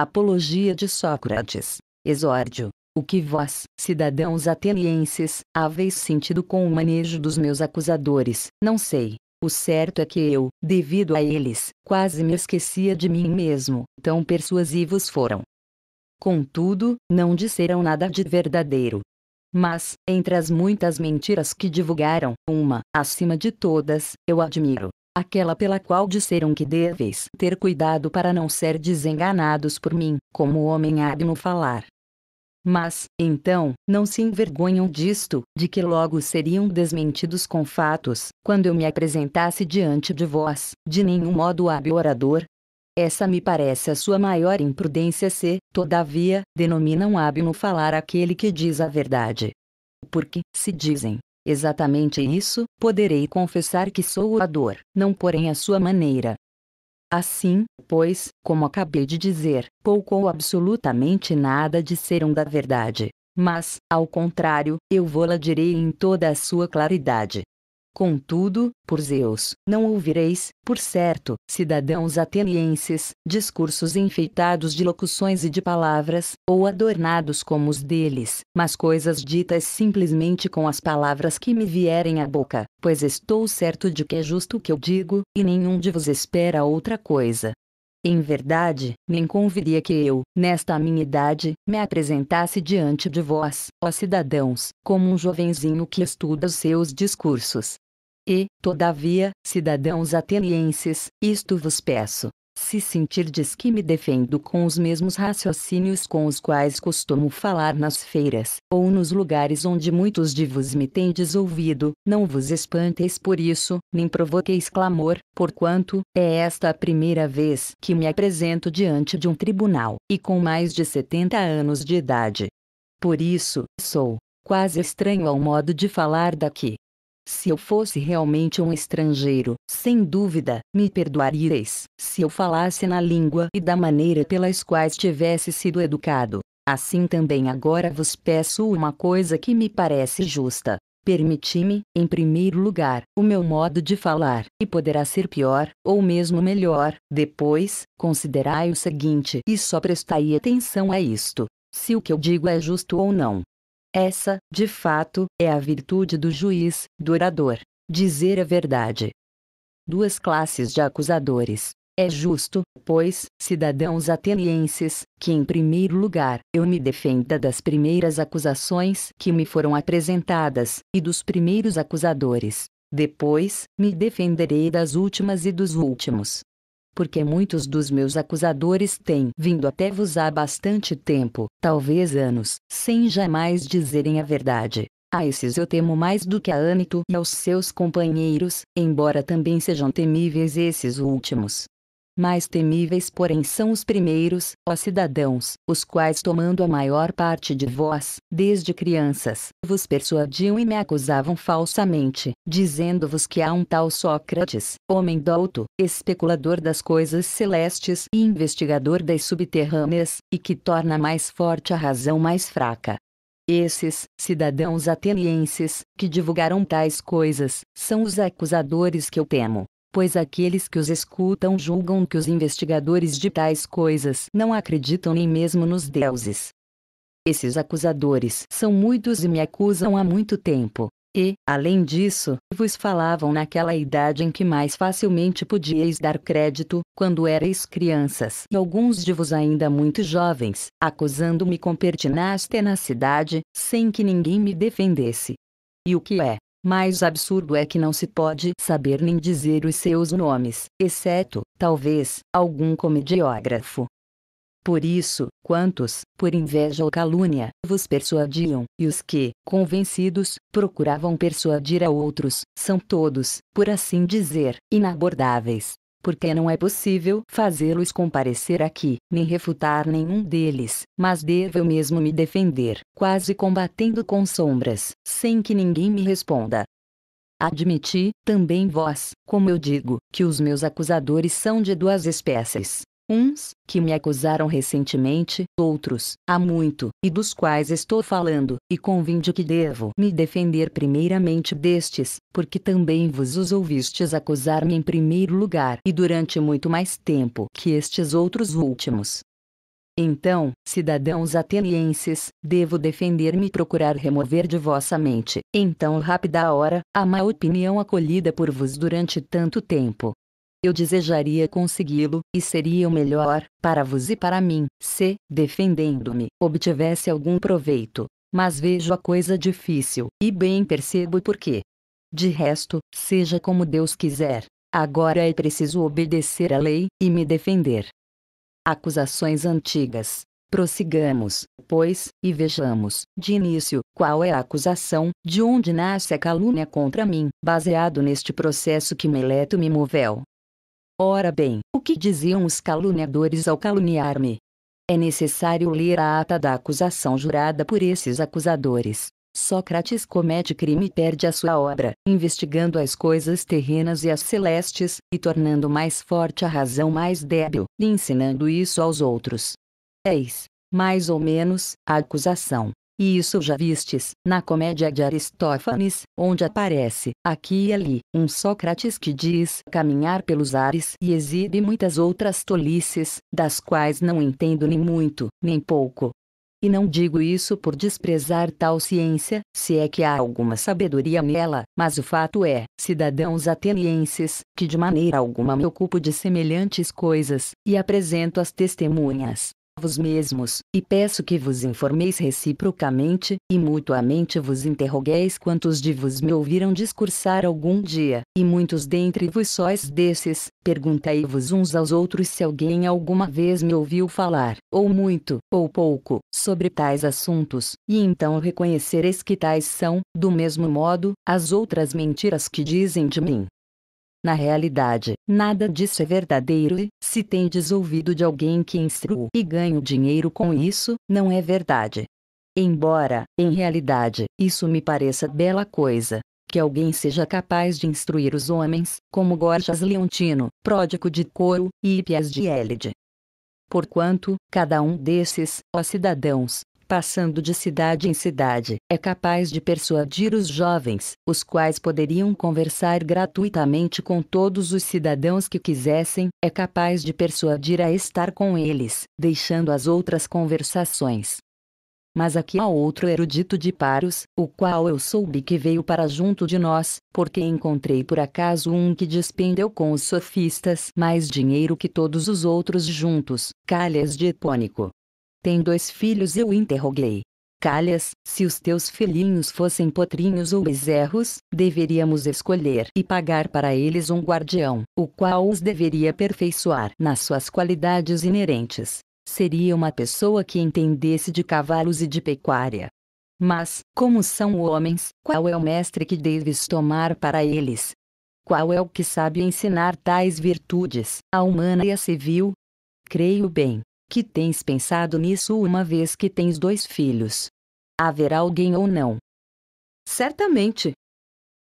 Apologia de Sócrates, exórdio, o que vós, cidadãos atenienses, haveis sentido com o manejo dos meus acusadores, não sei. O certo é que eu, devido a eles, quase me esquecia de mim mesmo, tão persuasivos foram. Contudo, não disseram nada de verdadeiro. Mas, entre as muitas mentiras que divulgaram, uma, acima de todas, eu admiro, aquela pela qual disseram que deveis ter cuidado para não ser desenganados por mim, como o homem há no falar. Mas, então, não se envergonham disto, de que logo seriam desmentidos com fatos, quando eu me apresentasse diante de vós, de nenhum modo hábil orador. Essa me parece a sua maior imprudência se, todavia, denominam hábil no falar aquele que diz a verdade. Porque, se dizem, Exatamente isso, poderei confessar que sou dor, não porém a sua maneira. Assim, pois, como acabei de dizer, pouco ou absolutamente nada disseram da verdade. Mas, ao contrário, eu vou-la direi em toda a sua claridade. Contudo, por Zeus, não ouvireis, por certo, cidadãos atenienses, discursos enfeitados de locuções e de palavras, ou adornados como os deles, mas coisas ditas simplesmente com as palavras que me vierem à boca, pois estou certo de que é justo o que eu digo, e nenhum de vos espera outra coisa. Em verdade, nem conviria que eu, nesta minha idade, me apresentasse diante de vós, ó cidadãos, como um jovenzinho que estuda os seus discursos, e, todavia, cidadãos atenienses, isto vos peço. Se sentirdes que me defendo com os mesmos raciocínios com os quais costumo falar nas feiras, ou nos lugares onde muitos de vos me tendes ouvido, não vos espanteis por isso, nem provoqueis clamor, porquanto, é esta a primeira vez que me apresento diante de um tribunal, e com mais de 70 anos de idade. Por isso, sou, quase estranho ao modo de falar daqui, se eu fosse realmente um estrangeiro, sem dúvida, me perdoaríeis, se eu falasse na língua e da maneira pelas quais tivesse sido educado. Assim também agora vos peço uma coisa que me parece justa. Permiti-me, em primeiro lugar, o meu modo de falar, e poderá ser pior, ou mesmo melhor. Depois, considerai o seguinte e só prestai atenção a isto: se o que eu digo é justo ou não. Essa, de fato, é a virtude do juiz, do orador. Dizer a verdade. Duas classes de acusadores. É justo, pois, cidadãos atenienses, que em primeiro lugar eu me defenda das primeiras acusações que me foram apresentadas, e dos primeiros acusadores. Depois, me defenderei das últimas e dos últimos porque muitos dos meus acusadores têm vindo até vos há bastante tempo, talvez anos, sem jamais dizerem a verdade. A esses eu temo mais do que a Anito e aos seus companheiros, embora também sejam temíveis esses últimos, mais temíveis porém são os primeiros, ó cidadãos, os quais tomando a maior parte de vós, desde crianças, vos persuadiam e me acusavam falsamente, dizendo-vos que há um tal Sócrates, homem douto, especulador das coisas celestes e investigador das subterrâneas, e que torna mais forte a razão mais fraca. Esses, cidadãos atenienses, que divulgaram tais coisas, são os acusadores que eu temo pois aqueles que os escutam julgam que os investigadores de tais coisas não acreditam nem mesmo nos deuses. Esses acusadores são muitos e me acusam há muito tempo. E, além disso, vos falavam naquela idade em que mais facilmente podíeis dar crédito, quando erais crianças, e alguns de vos ainda muito jovens, acusando-me com pertinaz tenacidade, sem que ninguém me defendesse. E o que é, mais absurdo é que não se pode saber nem dizer os seus nomes, exceto, talvez, algum comediógrafo. Por isso, quantos, por inveja ou calúnia, vos persuadiam, e os que, convencidos, procuravam persuadir a outros, são todos, por assim dizer, inabordáveis porque não é possível fazê-los comparecer aqui, nem refutar nenhum deles, mas devo eu mesmo me defender, quase combatendo com sombras, sem que ninguém me responda. Admiti, também vós, como eu digo, que os meus acusadores são de duas espécies, Uns, que me acusaram recentemente, outros, há muito, e dos quais estou falando, e convinde que devo me defender primeiramente destes, porque também vos os ouvistes acusar-me em primeiro lugar e durante muito mais tempo que estes outros últimos. Então, cidadãos atenienses, devo defender-me e procurar remover de vossa mente, em tão rápida hora, a má opinião acolhida por vos durante tanto tempo, eu desejaria consegui-lo, e seria o melhor, para vos e para mim, se, defendendo-me, obtivesse algum proveito. Mas vejo a coisa difícil, e bem percebo por quê. De resto, seja como Deus quiser. Agora é preciso obedecer à lei, e me defender. Acusações antigas. Prossigamos, pois, e vejamos, de início, qual é a acusação, de onde nasce a calúnia contra mim, baseado neste processo que Meleto me moveu. Ora bem, o que diziam os caluniadores ao caluniar-me? É necessário ler a ata da acusação jurada por esses acusadores. Sócrates comete crime e perde a sua obra, investigando as coisas terrenas e as celestes, e tornando mais forte a razão mais débil, e ensinando isso aos outros. Eis, mais ou menos, a acusação. E isso já vistes, na comédia de Aristófanes, onde aparece, aqui e ali, um Sócrates que diz caminhar pelos ares e exibe muitas outras tolices, das quais não entendo nem muito, nem pouco. E não digo isso por desprezar tal ciência, se é que há alguma sabedoria nela, mas o fato é, cidadãos atenienses, que de maneira alguma me ocupo de semelhantes coisas, e apresento as testemunhas, vos mesmos, e peço que vos informeis reciprocamente, e mutuamente vos interrogueis quantos de vos me ouviram discursar algum dia, e muitos dentre vos sóis desses, perguntai-vos uns aos outros se alguém alguma vez me ouviu falar, ou muito, ou pouco, sobre tais assuntos, e então reconhecereis que tais são, do mesmo modo, as outras mentiras que dizem de mim. Na realidade, nada disso é verdadeiro e, se tendes ouvido de alguém que instrua e ganho dinheiro com isso, não é verdade. Embora, em realidade, isso me pareça bela coisa, que alguém seja capaz de instruir os homens, como Gorgias Leontino, pródigo de Coro, e Hippias de Elide. Porquanto, cada um desses, ó cidadãos, passando de cidade em cidade, é capaz de persuadir os jovens, os quais poderiam conversar gratuitamente com todos os cidadãos que quisessem, é capaz de persuadir a estar com eles, deixando as outras conversações. Mas aqui há outro erudito de Paros, o qual eu soube que veio para junto de nós, porque encontrei por acaso um que despendeu com os sofistas mais dinheiro que todos os outros juntos, Calhas de Epônico. Tem dois filhos eu interroguei. Calhas, se os teus filhinhos fossem potrinhos ou bezerros, deveríamos escolher e pagar para eles um guardião, o qual os deveria aperfeiçoar nas suas qualidades inerentes. Seria uma pessoa que entendesse de cavalos e de pecuária. Mas, como são homens, qual é o mestre que deves tomar para eles? Qual é o que sabe ensinar tais virtudes, a humana e a civil? Creio bem que tens pensado nisso uma vez que tens dois filhos? Haverá alguém ou não? Certamente.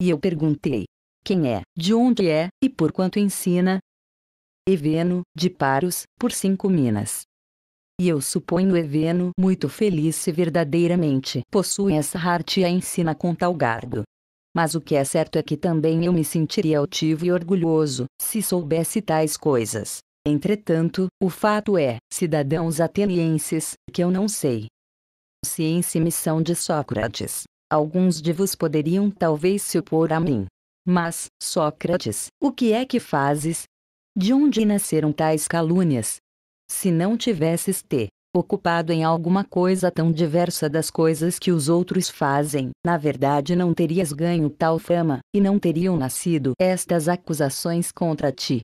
E eu perguntei: quem é, de onde é e por quanto ensina? Eveno, de Paros, por cinco minas. E eu suponho Eveno muito feliz se verdadeiramente possui essa arte e a ensina com tal gardo. Mas o que é certo é que também eu me sentiria altivo e orgulhoso se soubesse tais coisas. Entretanto, o fato é, cidadãos atenienses, que eu não sei. Ciência e missão de Sócrates. Alguns de vos poderiam talvez se opor a mim. Mas, Sócrates, o que é que fazes? De onde nasceram tais calúnias? Se não tivesses te ocupado em alguma coisa tão diversa das coisas que os outros fazem, na verdade não terias ganho tal fama, e não teriam nascido estas acusações contra ti.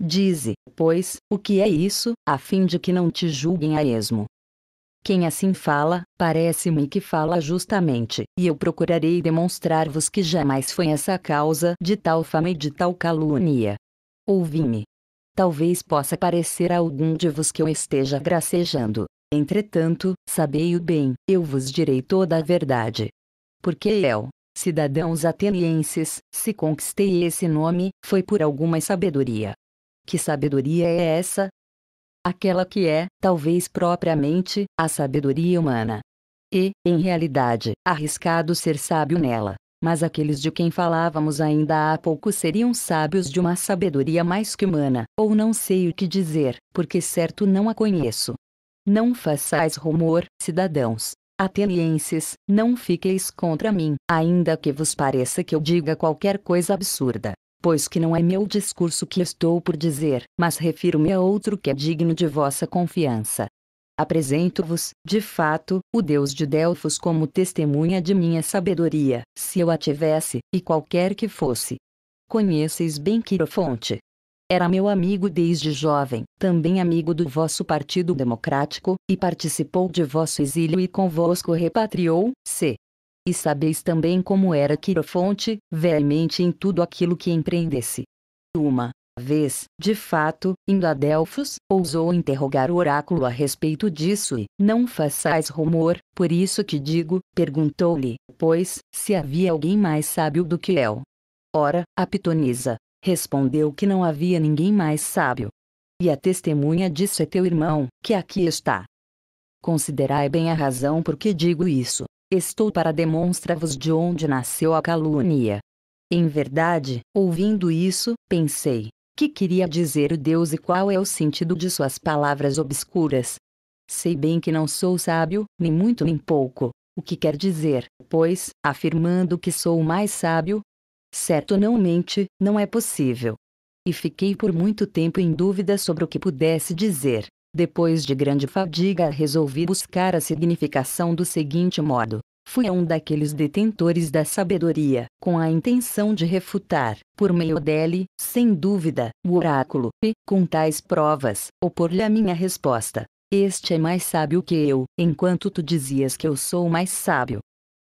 Dize, pois, o que é isso, a fim de que não te julguem a esmo. Quem assim fala, parece-me que fala justamente, e eu procurarei demonstrar-vos que jamais foi essa causa de tal fama e de tal calúnia. Ouvi-me. Talvez possa parecer a algum de vos que eu esteja gracejando. Entretanto, sabei-o bem, eu vos direi toda a verdade. Porque eu, cidadãos atenienses, se conquistei esse nome, foi por alguma sabedoria, que sabedoria é essa? Aquela que é, talvez propriamente, a sabedoria humana. E, em realidade, arriscado ser sábio nela. Mas aqueles de quem falávamos ainda há pouco seriam sábios de uma sabedoria mais que humana, ou não sei o que dizer, porque certo não a conheço. Não façais rumor, cidadãos, Atenienses, não fiqueis contra mim, ainda que vos pareça que eu diga qualquer coisa absurda pois que não é meu discurso que estou por dizer, mas refiro-me a outro que é digno de vossa confiança. Apresento-vos, de fato, o Deus de Delfos como testemunha de minha sabedoria, se eu a tivesse, e qualquer que fosse. Conheceis bem Quirofonte. Era meu amigo desde jovem, também amigo do vosso Partido Democrático, e participou de vosso exílio e convosco repatriou-se, e sabeis também como era Quirofonte, veemente em tudo aquilo que empreendesse. Uma vez, de fato, indo a Delfos, ousou interrogar o oráculo a respeito disso e, não façais rumor, por isso te digo, perguntou-lhe, pois, se havia alguém mais sábio do que eu. Ora, a pitonisa, respondeu que não havia ninguém mais sábio. E a testemunha disso é teu irmão, que aqui está. Considerai bem a razão por que digo isso. Estou para demonstrar-vos de onde nasceu a calúnia. Em verdade, ouvindo isso, pensei: que queria dizer o Deus e qual é o sentido de suas palavras obscuras? Sei bem que não sou sábio, nem muito nem pouco. O que quer dizer, pois, afirmando que sou o mais sábio? Certo não mente, não é possível. E fiquei por muito tempo em dúvida sobre o que pudesse dizer. Depois de grande fadiga resolvi buscar a significação do seguinte modo. Fui um daqueles detentores da sabedoria, com a intenção de refutar, por meio dele, sem dúvida, o oráculo, e, com tais provas, opor-lhe a minha resposta. Este é mais sábio que eu, enquanto tu dizias que eu sou mais sábio.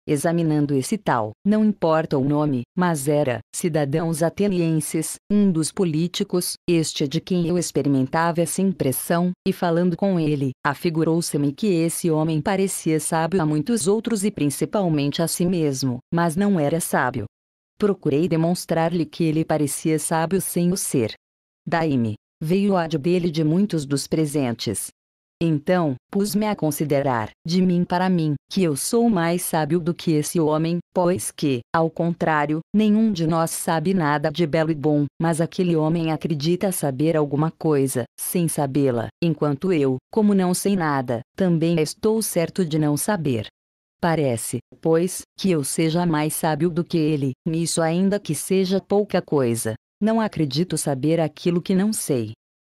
Examinando esse tal, não importa o nome, mas era, cidadãos atenienses, um dos políticos, este é de quem eu experimentava essa impressão, e falando com ele, afigurou-se-me que esse homem parecia sábio a muitos outros e principalmente a si mesmo, mas não era sábio. Procurei demonstrar-lhe que ele parecia sábio sem o ser. Daí-me, veio o ódio dele de muitos dos presentes, então, pus-me a considerar, de mim para mim, que eu sou mais sábio do que esse homem, pois que, ao contrário, nenhum de nós sabe nada de belo e bom, mas aquele homem acredita saber alguma coisa, sem sabê-la, enquanto eu, como não sei nada, também estou certo de não saber. Parece, pois, que eu seja mais sábio do que ele, nisso ainda que seja pouca coisa. Não acredito saber aquilo que não sei.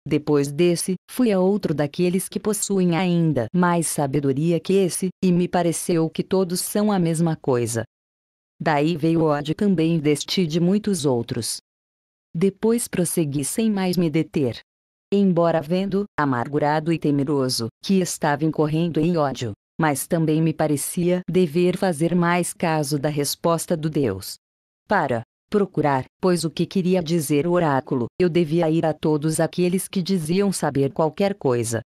Depois desse, fui a outro daqueles que possuem ainda mais sabedoria que esse, e me pareceu que todos são a mesma coisa. Daí veio o ódio também deste e de muitos outros. Depois prossegui sem mais me deter. Embora vendo, amargurado e temeroso, que estava incorrendo em ódio, mas também me parecia dever fazer mais caso da resposta do Deus. Para, procurar, pois o que queria dizer o oráculo, eu devia ir a todos aqueles que diziam saber qualquer coisa.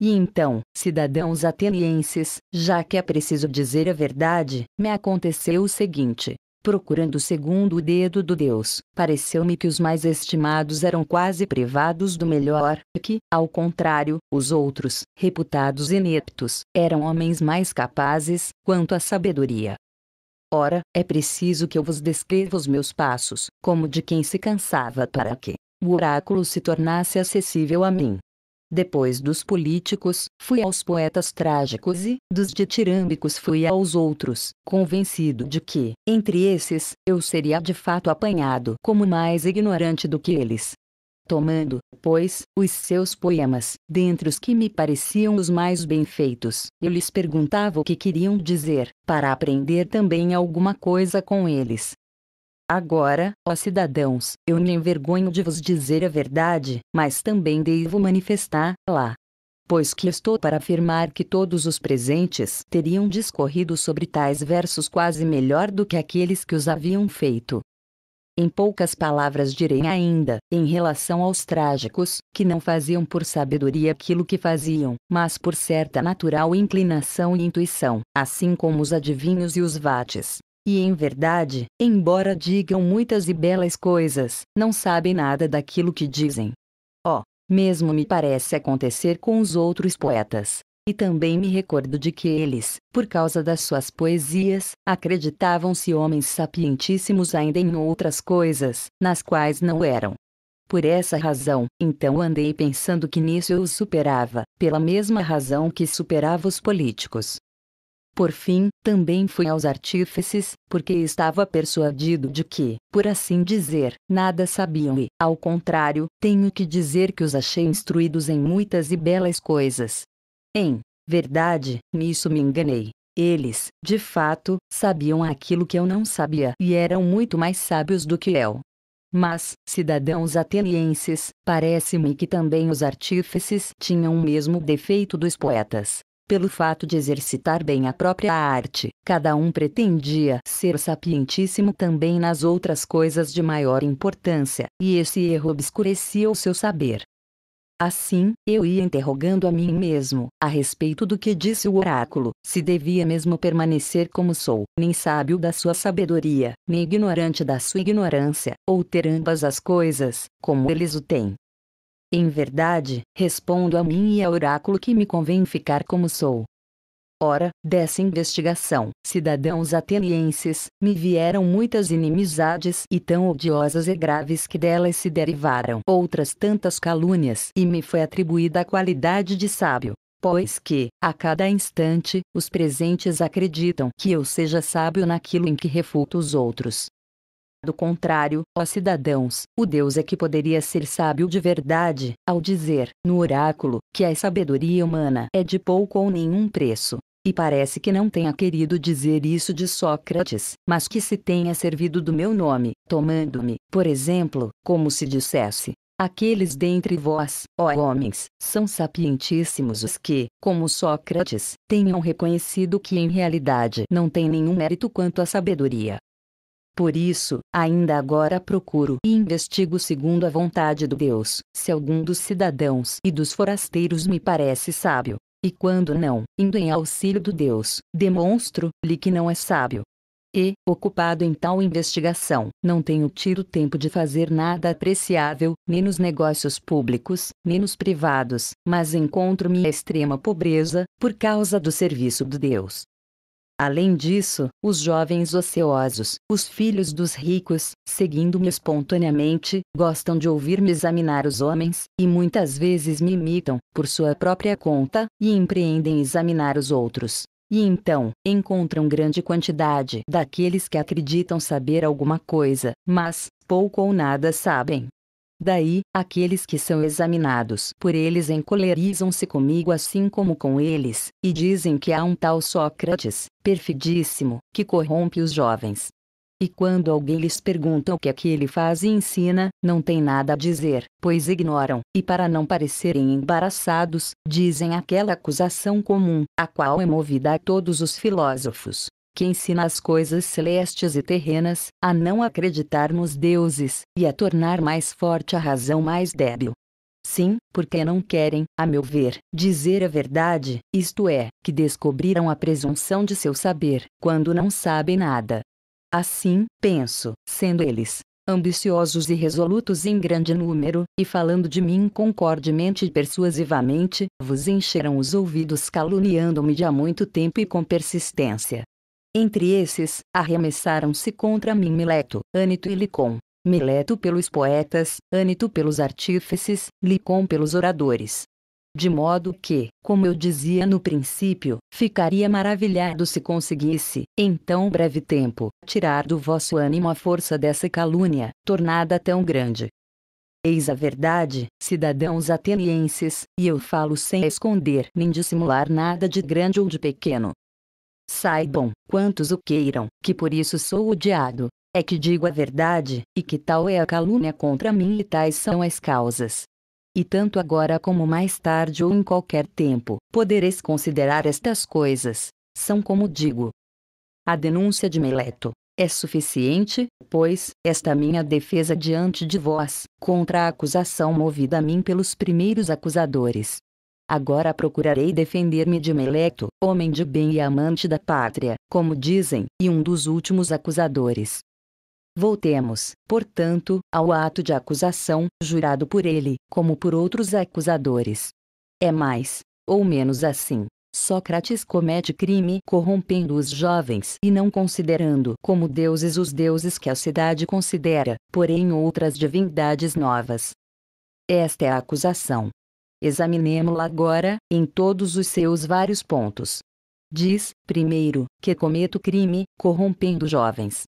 E então, cidadãos atenienses, já que é preciso dizer a verdade, me aconteceu o seguinte. Procurando segundo o dedo do Deus, pareceu-me que os mais estimados eram quase privados do melhor, e que, ao contrário, os outros, reputados ineptos, eram homens mais capazes, quanto à sabedoria. Ora, é preciso que eu vos descreva os meus passos, como de quem se cansava para que o oráculo se tornasse acessível a mim. Depois dos políticos, fui aos poetas trágicos e, dos ditirâmbicos, fui aos outros, convencido de que, entre esses, eu seria de fato apanhado como mais ignorante do que eles tomando, pois, os seus poemas, dentre os que me pareciam os mais bem feitos. Eu lhes perguntava o que queriam dizer, para aprender também alguma coisa com eles. Agora, ó cidadãos, eu me envergonho de vos dizer a verdade, mas também devo manifestar lá, Pois que estou para afirmar que todos os presentes teriam discorrido sobre tais versos quase melhor do que aqueles que os haviam feito, em poucas palavras direi ainda, em relação aos trágicos, que não faziam por sabedoria aquilo que faziam, mas por certa natural inclinação e intuição, assim como os adivinhos e os vates. E em verdade, embora digam muitas e belas coisas, não sabem nada daquilo que dizem. Oh, mesmo me parece acontecer com os outros poetas, e também me recordo de que eles, por causa das suas poesias, acreditavam-se homens sapientíssimos ainda em outras coisas, nas quais não eram. Por essa razão, então andei pensando que nisso eu os superava, pela mesma razão que superava os políticos. Por fim, também fui aos artífices, porque estava persuadido de que, por assim dizer, nada sabiam e, ao contrário, tenho que dizer que os achei instruídos em muitas e belas coisas, em verdade, nisso me enganei. Eles, de fato, sabiam aquilo que eu não sabia e eram muito mais sábios do que eu. Mas, cidadãos atenienses, parece-me que também os artífices tinham o mesmo defeito dos poetas. Pelo fato de exercitar bem a própria arte, cada um pretendia ser sapientíssimo também nas outras coisas de maior importância, e esse erro obscurecia o seu saber. Assim, eu ia interrogando a mim mesmo, a respeito do que disse o oráculo, se devia mesmo permanecer como sou, nem sábio da sua sabedoria, nem ignorante da sua ignorância, ou ter ambas as coisas, como eles o têm. Em verdade, respondo a mim e ao oráculo que me convém ficar como sou, Ora, dessa investigação, cidadãos atenienses, me vieram muitas inimizades e tão odiosas e graves que delas se derivaram outras tantas calúnias e me foi atribuída a qualidade de sábio pois que, a cada instante, os presentes acreditam que eu seja sábio naquilo em que refuto os outros. Do contrário, ó cidadãos, o Deus é que poderia ser sábio de verdade, ao dizer, no oráculo, que a sabedoria humana é de pouco ou nenhum preço, e parece que não tenha querido dizer isso de Sócrates, mas que se tenha servido do meu nome, tomando-me, por exemplo, como se dissesse: Aqueles dentre vós, ó homens, são sapientíssimos os que, como Sócrates, tenham reconhecido que em realidade não tem nenhum mérito quanto à sabedoria. Por isso, ainda agora procuro e investigo segundo a vontade do Deus, se algum dos cidadãos e dos forasteiros me parece sábio, e quando não, indo em auxílio do Deus, demonstro-lhe que não é sábio. E, ocupado em tal investigação, não tenho tido tempo de fazer nada apreciável, nem nos negócios públicos, nem nos privados, mas encontro-me em extrema pobreza, por causa do serviço do Deus, Além disso, os jovens ociosos, os filhos dos ricos, seguindo-me espontaneamente, gostam de ouvir-me examinar os homens, e muitas vezes me imitam, por sua própria conta, e empreendem examinar os outros. E então, encontram grande quantidade daqueles que acreditam saber alguma coisa, mas, pouco ou nada sabem. Daí, aqueles que são examinados por eles encolerizam-se comigo assim como com eles, e dizem que há um tal Sócrates, perfidíssimo, que corrompe os jovens. E quando alguém lhes pergunta o que é que ele faz e ensina, não tem nada a dizer, pois ignoram, e para não parecerem embaraçados, dizem aquela acusação comum, a qual é movida a todos os filósofos, que ensina as coisas celestes e terrenas, a não acreditar nos deuses, e a tornar mais forte a razão mais débil. Sim, porque não querem, a meu ver, dizer a verdade, isto é, que descobriram a presunção de seu saber, quando não sabem nada. Assim, penso, sendo eles ambiciosos e resolutos em grande número, e falando de mim concordemente e persuasivamente, vos encherão os ouvidos caluniando-me de há muito tempo e com persistência. Entre esses, arremessaram-se contra mim Mileto, Anito e Licom. Mileto pelos poetas, Anito pelos artífices, Licom pelos oradores. De modo que, como eu dizia no princípio, ficaria maravilhado se conseguisse, em tão breve tempo, tirar do vosso ânimo a força dessa calúnia, tornada tão grande. Eis a verdade, cidadãos atenienses, e eu falo sem esconder nem dissimular nada de grande ou de pequeno. Saibam, quantos o queiram, que por isso sou odiado. É que digo a verdade, e que tal é a calúnia contra mim e tais são as causas. E tanto agora como mais tarde ou em qualquer tempo, podereis considerar estas coisas, são como digo. A denúncia de Meleto é suficiente, pois, esta minha defesa diante de vós, contra a acusação movida a mim pelos primeiros acusadores, Agora procurarei defender-me de Meleto, homem de bem e amante da pátria, como dizem, e um dos últimos acusadores. Voltemos, portanto, ao ato de acusação, jurado por ele, como por outros acusadores. É mais, ou menos assim. Sócrates comete crime corrompendo os jovens e não considerando como deuses os deuses que a cidade considera, porém outras divindades novas. Esta é a acusação. Examinemo-la agora, em todos os seus vários pontos. Diz, primeiro, que cometo crime, corrompendo jovens.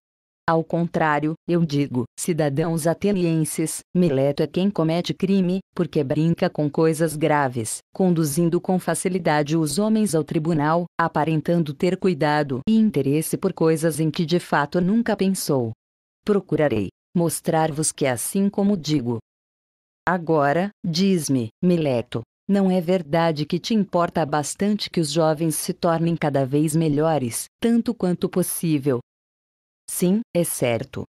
Ao contrário, eu digo, cidadãos atenienses, Mileto é quem comete crime, porque brinca com coisas graves, conduzindo com facilidade os homens ao tribunal, aparentando ter cuidado e interesse por coisas em que de fato nunca pensou. Procurarei mostrar-vos que assim como digo, Agora, diz-me, Mileto, não é verdade que te importa bastante que os jovens se tornem cada vez melhores, tanto quanto possível? Sim, é certo.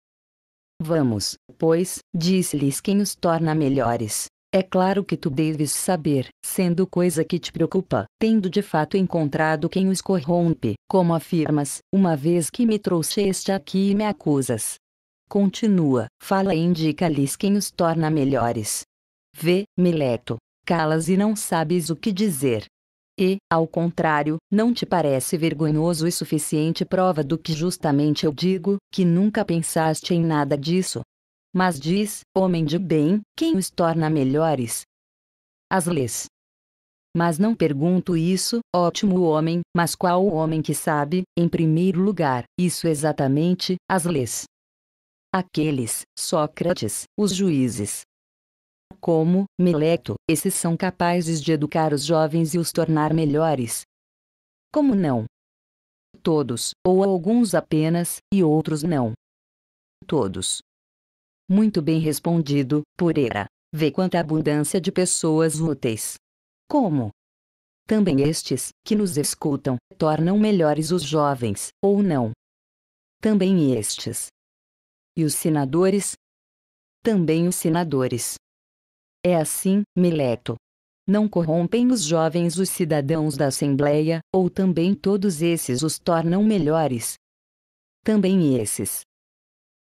Vamos, pois, disse-lhes quem os torna melhores. É claro que tu deves saber, sendo coisa que te preocupa, tendo de fato encontrado quem os corrompe, como afirmas, uma vez que me trouxeste aqui e me acusas. Continua, fala e indica-lhes quem os torna melhores. Vê, Mileto, calas e não sabes o que dizer. E, ao contrário, não te parece vergonhoso e suficiente prova do que justamente eu digo, que nunca pensaste em nada disso? Mas diz, homem de bem, quem os torna melhores? As leis. Mas não pergunto isso, ótimo homem, mas qual o homem que sabe, em primeiro lugar, isso exatamente, as leis aqueles, Sócrates, os juízes. Como, Meleto, esses são capazes de educar os jovens e os tornar melhores? Como não? Todos, ou alguns apenas, e outros não. Todos. Muito bem respondido, Poreira. Vê quanta abundância de pessoas úteis. Como? Também estes, que nos escutam, tornam melhores os jovens, ou não? Também estes, e os senadores, também os senadores. É assim, Mileto. Não corrompem os jovens os cidadãos da Assembleia, ou também todos esses os tornam melhores. Também esses.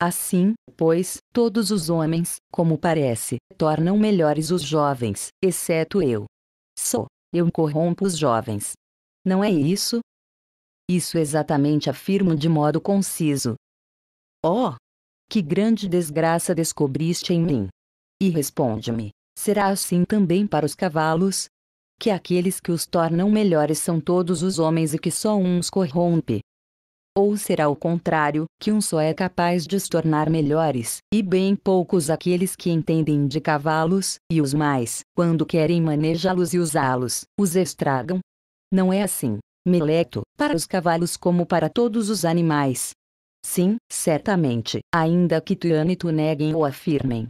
Assim, pois, todos os homens, como parece, tornam melhores os jovens, exceto eu. Sou, eu corrompo os jovens. Não é isso? Isso exatamente afirmo de modo conciso. Oh, que grande desgraça descobriste em mim? E responde-me: Será assim também para os cavalos? Que aqueles que os tornam melhores são todos os homens e que só uns corrompe. Ou será o contrário, que um só é capaz de os tornar melhores, e bem poucos aqueles que entendem de cavalos, e os mais, quando querem manejá-los e usá-los, os estragam? Não é assim, Meleto, para os cavalos como para todos os animais, Sim, certamente, ainda que tu neguem ou afirmem.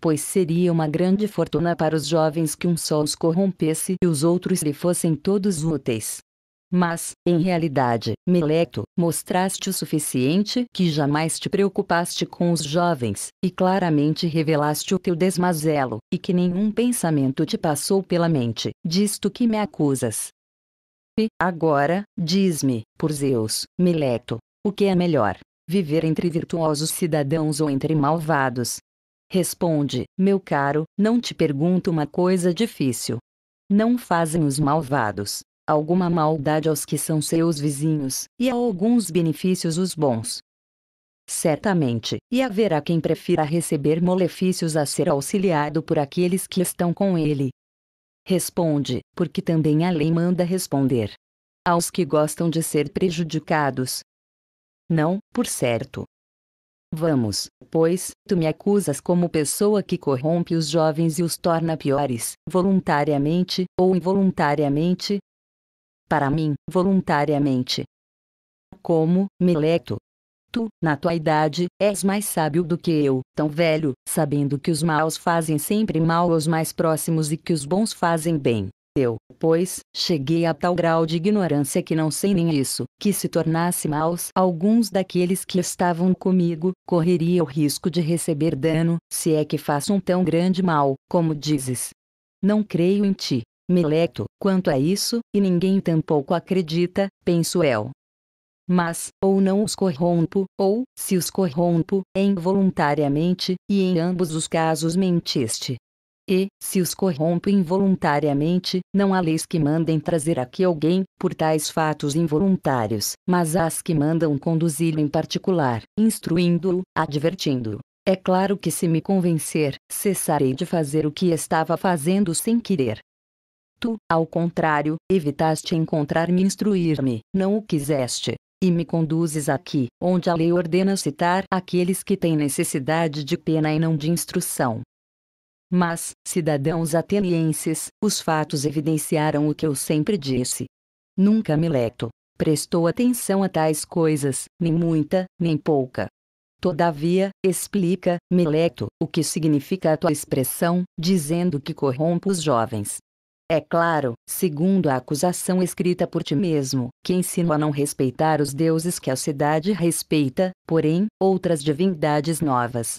Pois seria uma grande fortuna para os jovens que um só os corrompesse e os outros lhe fossem todos úteis. Mas, em realidade, Meleto, mostraste o suficiente que jamais te preocupaste com os jovens, e claramente revelaste o teu desmazelo, e que nenhum pensamento te passou pela mente, disto que me acusas. E, agora, diz-me, por Zeus, Meleto, o que é melhor, viver entre virtuosos cidadãos ou entre malvados. Responde, meu caro, não te pergunto uma coisa difícil. Não fazem os malvados alguma maldade aos que são seus vizinhos, e a alguns benefícios os bons. Certamente, e haverá quem prefira receber malefícios a ser auxiliado por aqueles que estão com ele. Responde, porque também a lei manda responder. Aos que gostam de ser prejudicados, não, por certo. Vamos, pois, tu me acusas como pessoa que corrompe os jovens e os torna piores, voluntariamente ou involuntariamente? Para mim, voluntariamente. Como, Mileto? Tu, na tua idade, és mais sábio do que eu, tão velho, sabendo que os maus fazem sempre mal aos mais próximos e que os bons fazem bem, eu, pois, cheguei a tal grau de ignorância que não sei nem isso, que se tornasse maus alguns daqueles que estavam comigo, correria o risco de receber dano, se é que faço um tão grande mal, como dizes. Não creio em ti, Meleto, quanto a isso, e ninguém tampouco acredita, penso eu. Mas, ou não os corrompo, ou, se os corrompo, é involuntariamente, e em ambos os casos mentiste, e, se os corrompo involuntariamente, não há leis que mandem trazer aqui alguém, por tais fatos involuntários, mas as que mandam conduzi-lo em particular, instruindo-o, advertindo-o. É claro que se me convencer, cessarei de fazer o que estava fazendo sem querer. Tu, ao contrário, evitaste encontrar-me instruir-me, não o quiseste. E me conduzes aqui, onde a lei ordena citar aqueles que têm necessidade de pena e não de instrução. Mas, cidadãos atenienses, os fatos evidenciaram o que eu sempre disse. Nunca Mileto prestou atenção a tais coisas, nem muita, nem pouca. Todavia, explica, Mileto, o que significa a tua expressão, dizendo que corrompo os jovens. É claro, segundo a acusação escrita por ti mesmo, que ensino a não respeitar os deuses que a cidade respeita, porém, outras divindades novas,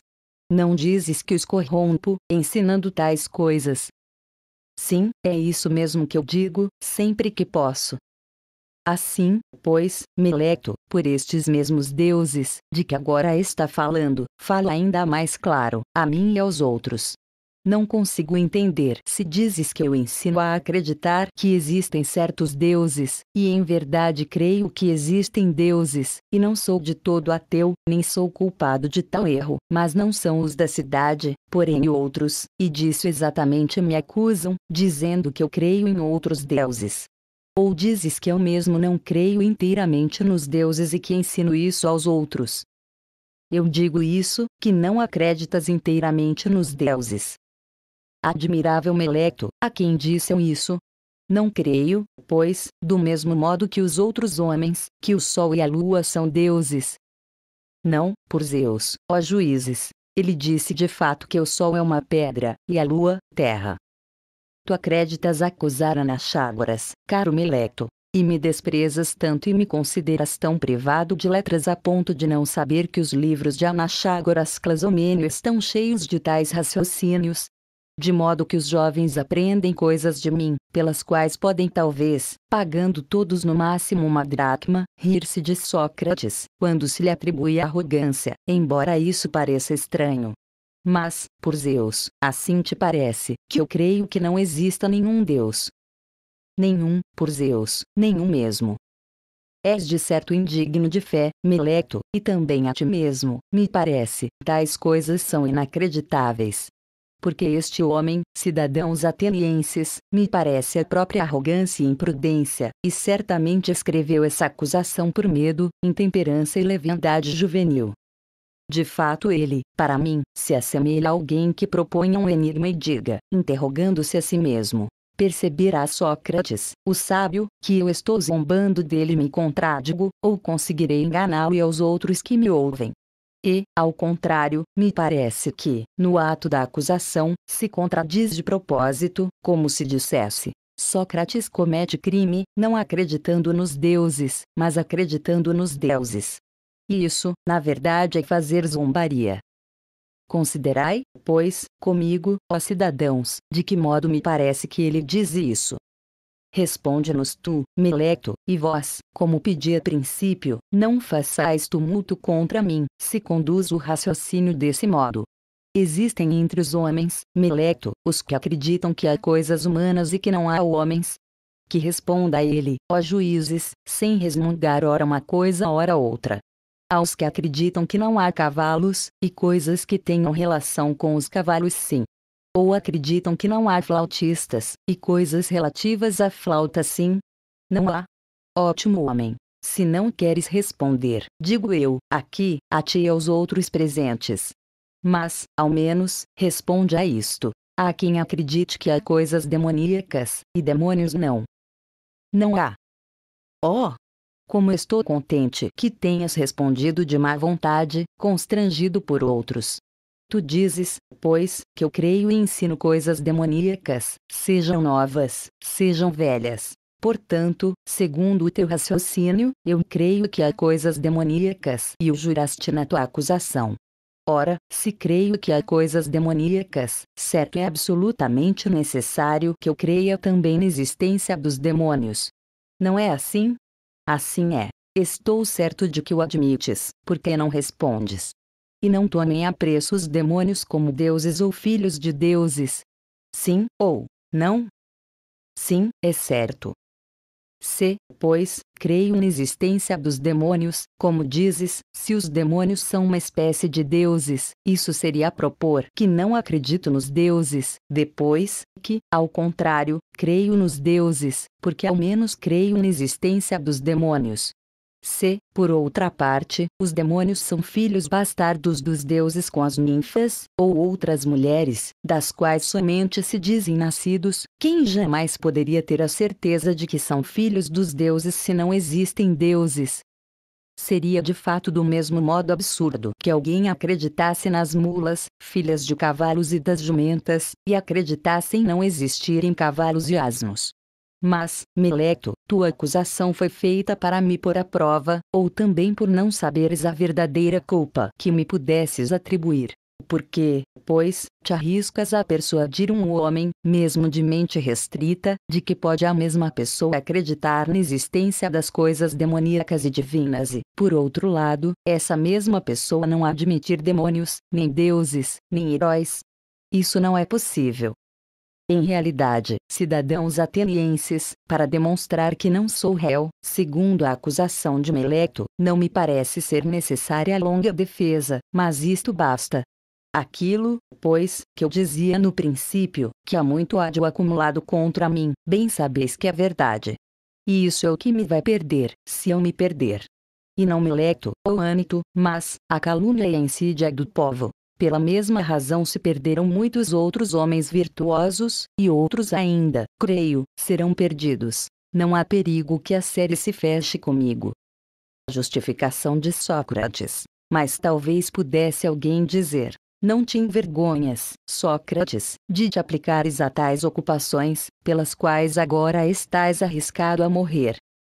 não dizes que os corrompo, ensinando tais coisas. Sim, é isso mesmo que eu digo, sempre que posso. Assim, pois, Meleto, por estes mesmos deuses, de que agora está falando, fala ainda mais claro, a mim e aos outros. Não consigo entender se dizes que eu ensino a acreditar que existem certos deuses, e em verdade creio que existem deuses, e não sou de todo ateu, nem sou culpado de tal erro, mas não são os da cidade, porém outros, e disso exatamente me acusam, dizendo que eu creio em outros deuses. Ou dizes que eu mesmo não creio inteiramente nos deuses e que ensino isso aos outros. Eu digo isso, que não acreditas inteiramente nos deuses. Admirável Meleto, a quem disseu isso? Não creio, pois, do mesmo modo que os outros homens, que o sol e a lua são deuses. Não, por Zeus, ó juízes, ele disse de fato que o sol é uma pedra, e a lua, terra. Tu acreditas acusar Anaxágoras, caro Meleto, e me desprezas tanto e me consideras tão privado de letras a ponto de não saber que os livros de Anaxágoras Clasomênio estão cheios de tais raciocínios, de modo que os jovens aprendem coisas de mim, pelas quais podem talvez, pagando todos no máximo uma dracma, rir-se de Sócrates, quando se lhe atribui arrogância, embora isso pareça estranho. Mas, por Zeus, assim te parece, que eu creio que não exista nenhum Deus. Nenhum, por Zeus, nenhum mesmo. És de certo indigno de fé, Meleto e também a ti mesmo, me parece, tais coisas são inacreditáveis, porque este homem, cidadãos atenienses, me parece a própria arrogância e imprudência, e certamente escreveu essa acusação por medo, intemperança e leviandade juvenil. De fato, ele, para mim, se assemelha a alguém que propõe um enigma e diga, interrogando-se a si mesmo: Perceberá Sócrates, o sábio, que eu estou zombando dele me contradigo, ou conseguirei enganá-lo e aos outros que me ouvem. E, ao contrário, me parece que, no ato da acusação, se contradiz de propósito, como se dissesse: Sócrates comete crime, não acreditando nos deuses, mas acreditando nos deuses. E isso, na verdade, é fazer zombaria. Considerai, pois, comigo, ó cidadãos, de que modo me parece que ele diz isso. Responde-nos tu, Mileto, e vós, como pedi a princípio, não façais tumulto contra mim, se conduz o raciocínio desse modo. Existem entre os homens, Mileto, os que acreditam que há coisas humanas e que não há homens. Que responda a ele, ó juízes, sem resmungar ora uma coisa ora outra. Aos que acreditam que não há cavalos, e coisas que tenham relação com os cavalos sim ou acreditam que não há flautistas, e coisas relativas à flauta sim? Não há. Ótimo homem. Se não queres responder, digo eu, aqui, a ti e aos outros presentes. Mas, ao menos, responde a isto. Há quem acredite que há coisas demoníacas, e demônios não. Não há. Oh! Como estou contente que tenhas respondido de má vontade, constrangido por outros, Tu dizes, pois, que eu creio e ensino coisas demoníacas, sejam novas, sejam velhas. Portanto, segundo o teu raciocínio, eu creio que há coisas demoníacas e o juraste na tua acusação. Ora, se creio que há coisas demoníacas, certo é absolutamente necessário que eu creia também na existência dos demônios. Não é assim? Assim é. Estou certo de que o admites, porque não respondes e não tomem a preço os demônios como deuses ou filhos de deuses. Sim ou não? Sim, é certo. Se, pois, creio na existência dos demônios, como dizes, se os demônios são uma espécie de deuses, isso seria propor que não acredito nos deuses, depois, que, ao contrário, creio nos deuses, porque ao menos creio na existência dos demônios, C. Por outra parte, os demônios são filhos bastardos dos deuses com as ninfas, ou outras mulheres, das quais somente se dizem nascidos, quem jamais poderia ter a certeza de que são filhos dos deuses se não existem deuses? Seria de fato do mesmo modo absurdo que alguém acreditasse nas mulas, filhas de cavalos e das jumentas, e acreditasse em não existirem cavalos e asnos. Mas, Meleto, tua acusação foi feita para me pôr à prova, ou também por não saberes a verdadeira culpa que me pudesses atribuir. Porque, pois, te arriscas a persuadir um homem, mesmo de mente restrita, de que pode a mesma pessoa acreditar na existência das coisas demoníacas e divinas e, por outro lado, essa mesma pessoa não admitir demônios, nem deuses, nem heróis. Isso não é possível em realidade, cidadãos atenienses, para demonstrar que não sou réu, segundo a acusação de Meleto, não me parece ser necessária longa defesa, mas isto basta. Aquilo, pois, que eu dizia no princípio, que há muito ódio acumulado contra mim, bem sabeis que é verdade. E isso é o que me vai perder, se eu me perder. E não Meleto, ou Ânito, mas, a calúnia e a insídia do povo, pela mesma razão se perderam muitos outros homens virtuosos, e outros ainda, creio, serão perdidos. Não há perigo que a série se feche comigo. Justificação de Sócrates. Mas talvez pudesse alguém dizer: Não te envergonhas, Sócrates, de te aplicares a tais ocupações, pelas quais agora estás arriscado a morrer.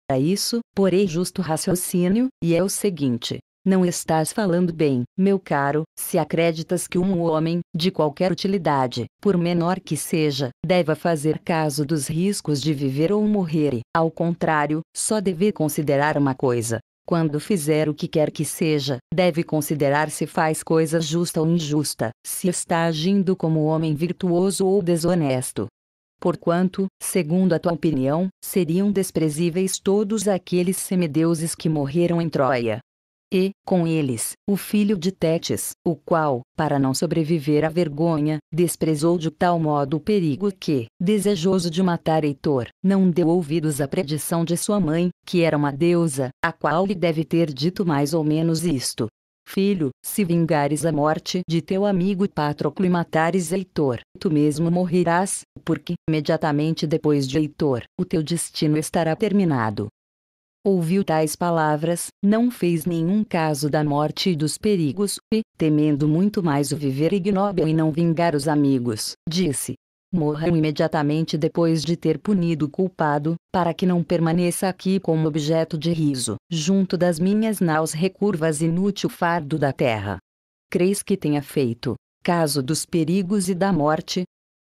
Para é isso, porém, justo raciocínio, e é o seguinte: não estás falando bem, meu caro, se acreditas que um homem, de qualquer utilidade, por menor que seja, deva fazer caso dos riscos de viver ou morrer, e, ao contrário, só deve considerar uma coisa. Quando fizer o que quer que seja, deve considerar se faz coisa justa ou injusta, se está agindo como homem virtuoso ou desonesto. Porquanto, segundo a tua opinião, seriam desprezíveis todos aqueles semideuses que morreram em Troia, e, com eles, o filho de Tétis, o qual, para não sobreviver à vergonha, desprezou de tal modo o perigo que, desejoso de matar Heitor, não deu ouvidos à predição de sua mãe, que era uma deusa, a qual lhe deve ter dito mais ou menos isto. Filho, se vingares a morte de teu amigo Patroclo e matares Heitor, tu mesmo morrerás, porque, imediatamente depois de Heitor, o teu destino estará terminado ouviu tais palavras, não fez nenhum caso da morte e dos perigos, e, temendo muito mais o viver ignóbil e não vingar os amigos, disse: Morram imediatamente depois de ter punido o culpado, para que não permaneça aqui como objeto de riso, junto das minhas naus recurvas inútil fardo da terra. Creis que tenha feito caso dos perigos e da morte?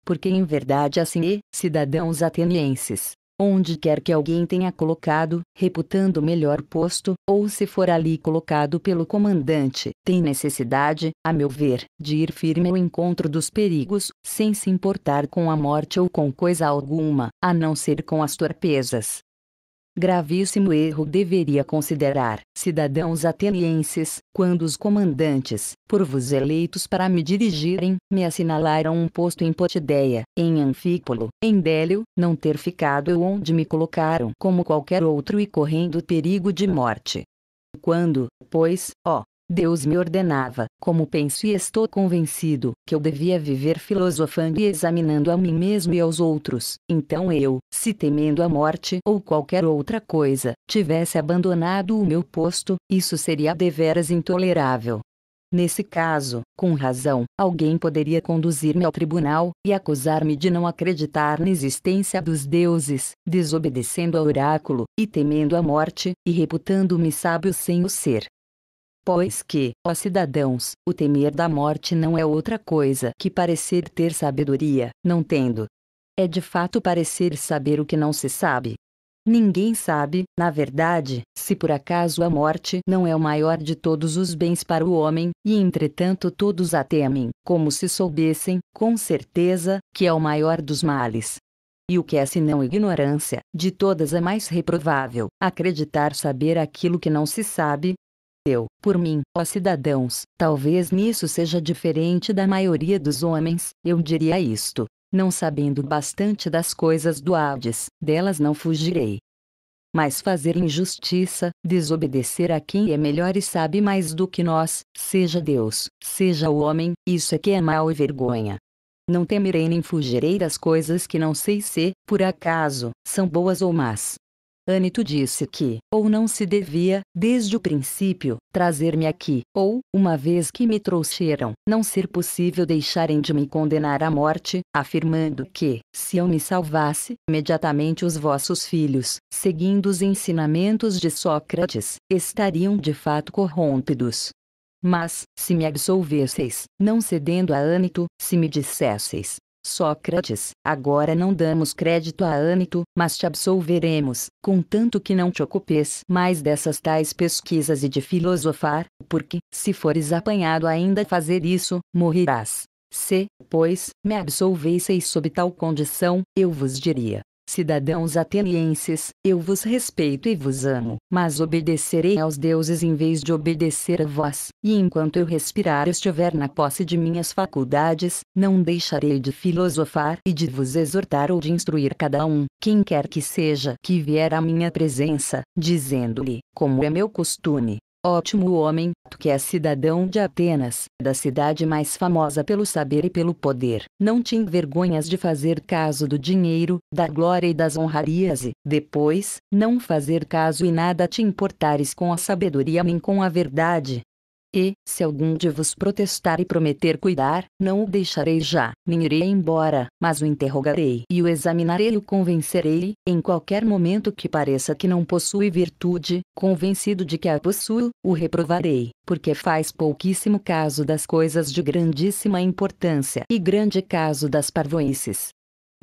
Porque em verdade assim é, cidadãos atenienses onde quer que alguém tenha colocado, reputando melhor posto, ou se for ali colocado pelo comandante, tem necessidade, a meu ver, de ir firme ao encontro dos perigos, sem se importar com a morte ou com coisa alguma, a não ser com as torpezas, gravíssimo erro deveria considerar, cidadãos atenienses, quando os comandantes, por vos eleitos para me dirigirem, me assinalaram um posto em Potideia, em Anfípolo, em Délio, não ter ficado eu onde me colocaram como qualquer outro e correndo perigo de morte. Quando, pois, ó, Deus me ordenava, como penso e estou convencido, que eu devia viver filosofando e examinando a mim mesmo e aos outros. Então eu, se temendo a morte ou qualquer outra coisa, tivesse abandonado o meu posto, isso seria deveras intolerável. Nesse caso, com razão, alguém poderia conduzir-me ao tribunal e acusar-me de não acreditar na existência dos deuses, desobedecendo ao oráculo e temendo a morte e reputando-me sábio sem o ser. Pois que, ó cidadãos, o temer da morte não é outra coisa que parecer ter sabedoria, não tendo. É de fato parecer saber o que não se sabe. Ninguém sabe, na verdade, se por acaso a morte não é o maior de todos os bens para o homem, e entretanto todos a temem, como se soubessem, com certeza, que é o maior dos males. E o que é senão ignorância, de todas é mais reprovável, acreditar saber aquilo que não se sabe, eu, por mim, ó cidadãos, talvez nisso seja diferente da maioria dos homens, eu diria isto. Não sabendo bastante das coisas do Hades, delas não fugirei. Mas fazer injustiça, desobedecer a quem é melhor e sabe mais do que nós, seja Deus, seja o homem, isso é que é mal e vergonha. Não temerei nem fugirei das coisas que não sei se, por acaso, são boas ou más, Anito disse que, ou não se devia, desde o princípio, trazer-me aqui, ou, uma vez que me trouxeram, não ser possível deixarem de me condenar à morte, afirmando que, se eu me salvasse, imediatamente os vossos filhos, seguindo os ensinamentos de Sócrates, estariam de fato corrompidos. Mas, se me absolvesseis, não cedendo a ânito, se me dissesseis, Sócrates, agora não damos crédito a Ânito, mas te absolveremos, contanto que não te ocupes mais dessas tais pesquisas e de filosofar, porque, se fores apanhado ainda a fazer isso, morrerás. Se, pois, me absolveisseis sob tal condição, eu vos diria: Cidadãos atenienses, eu vos respeito e vos amo, mas obedecerei aos deuses em vez de obedecer a vós, e enquanto eu respirar estiver na posse de minhas faculdades, não deixarei de filosofar e de vos exortar ou de instruir cada um, quem quer que seja que vier à minha presença, dizendo-lhe, como é meu costume, Ótimo homem, tu que és cidadão de Atenas, da cidade mais famosa pelo saber e pelo poder, não te envergonhas de fazer caso do dinheiro, da glória e das honrarias e, depois, não fazer caso e nada te importares com a sabedoria nem com a verdade, e, se algum de vos protestar e prometer cuidar, não o deixarei já, nem irei embora, mas o interrogarei e o examinarei e o convencerei, em qualquer momento que pareça que não possui virtude, convencido de que a possuo, o reprovarei, porque faz pouquíssimo caso das coisas de grandíssima importância e grande caso das parvoices,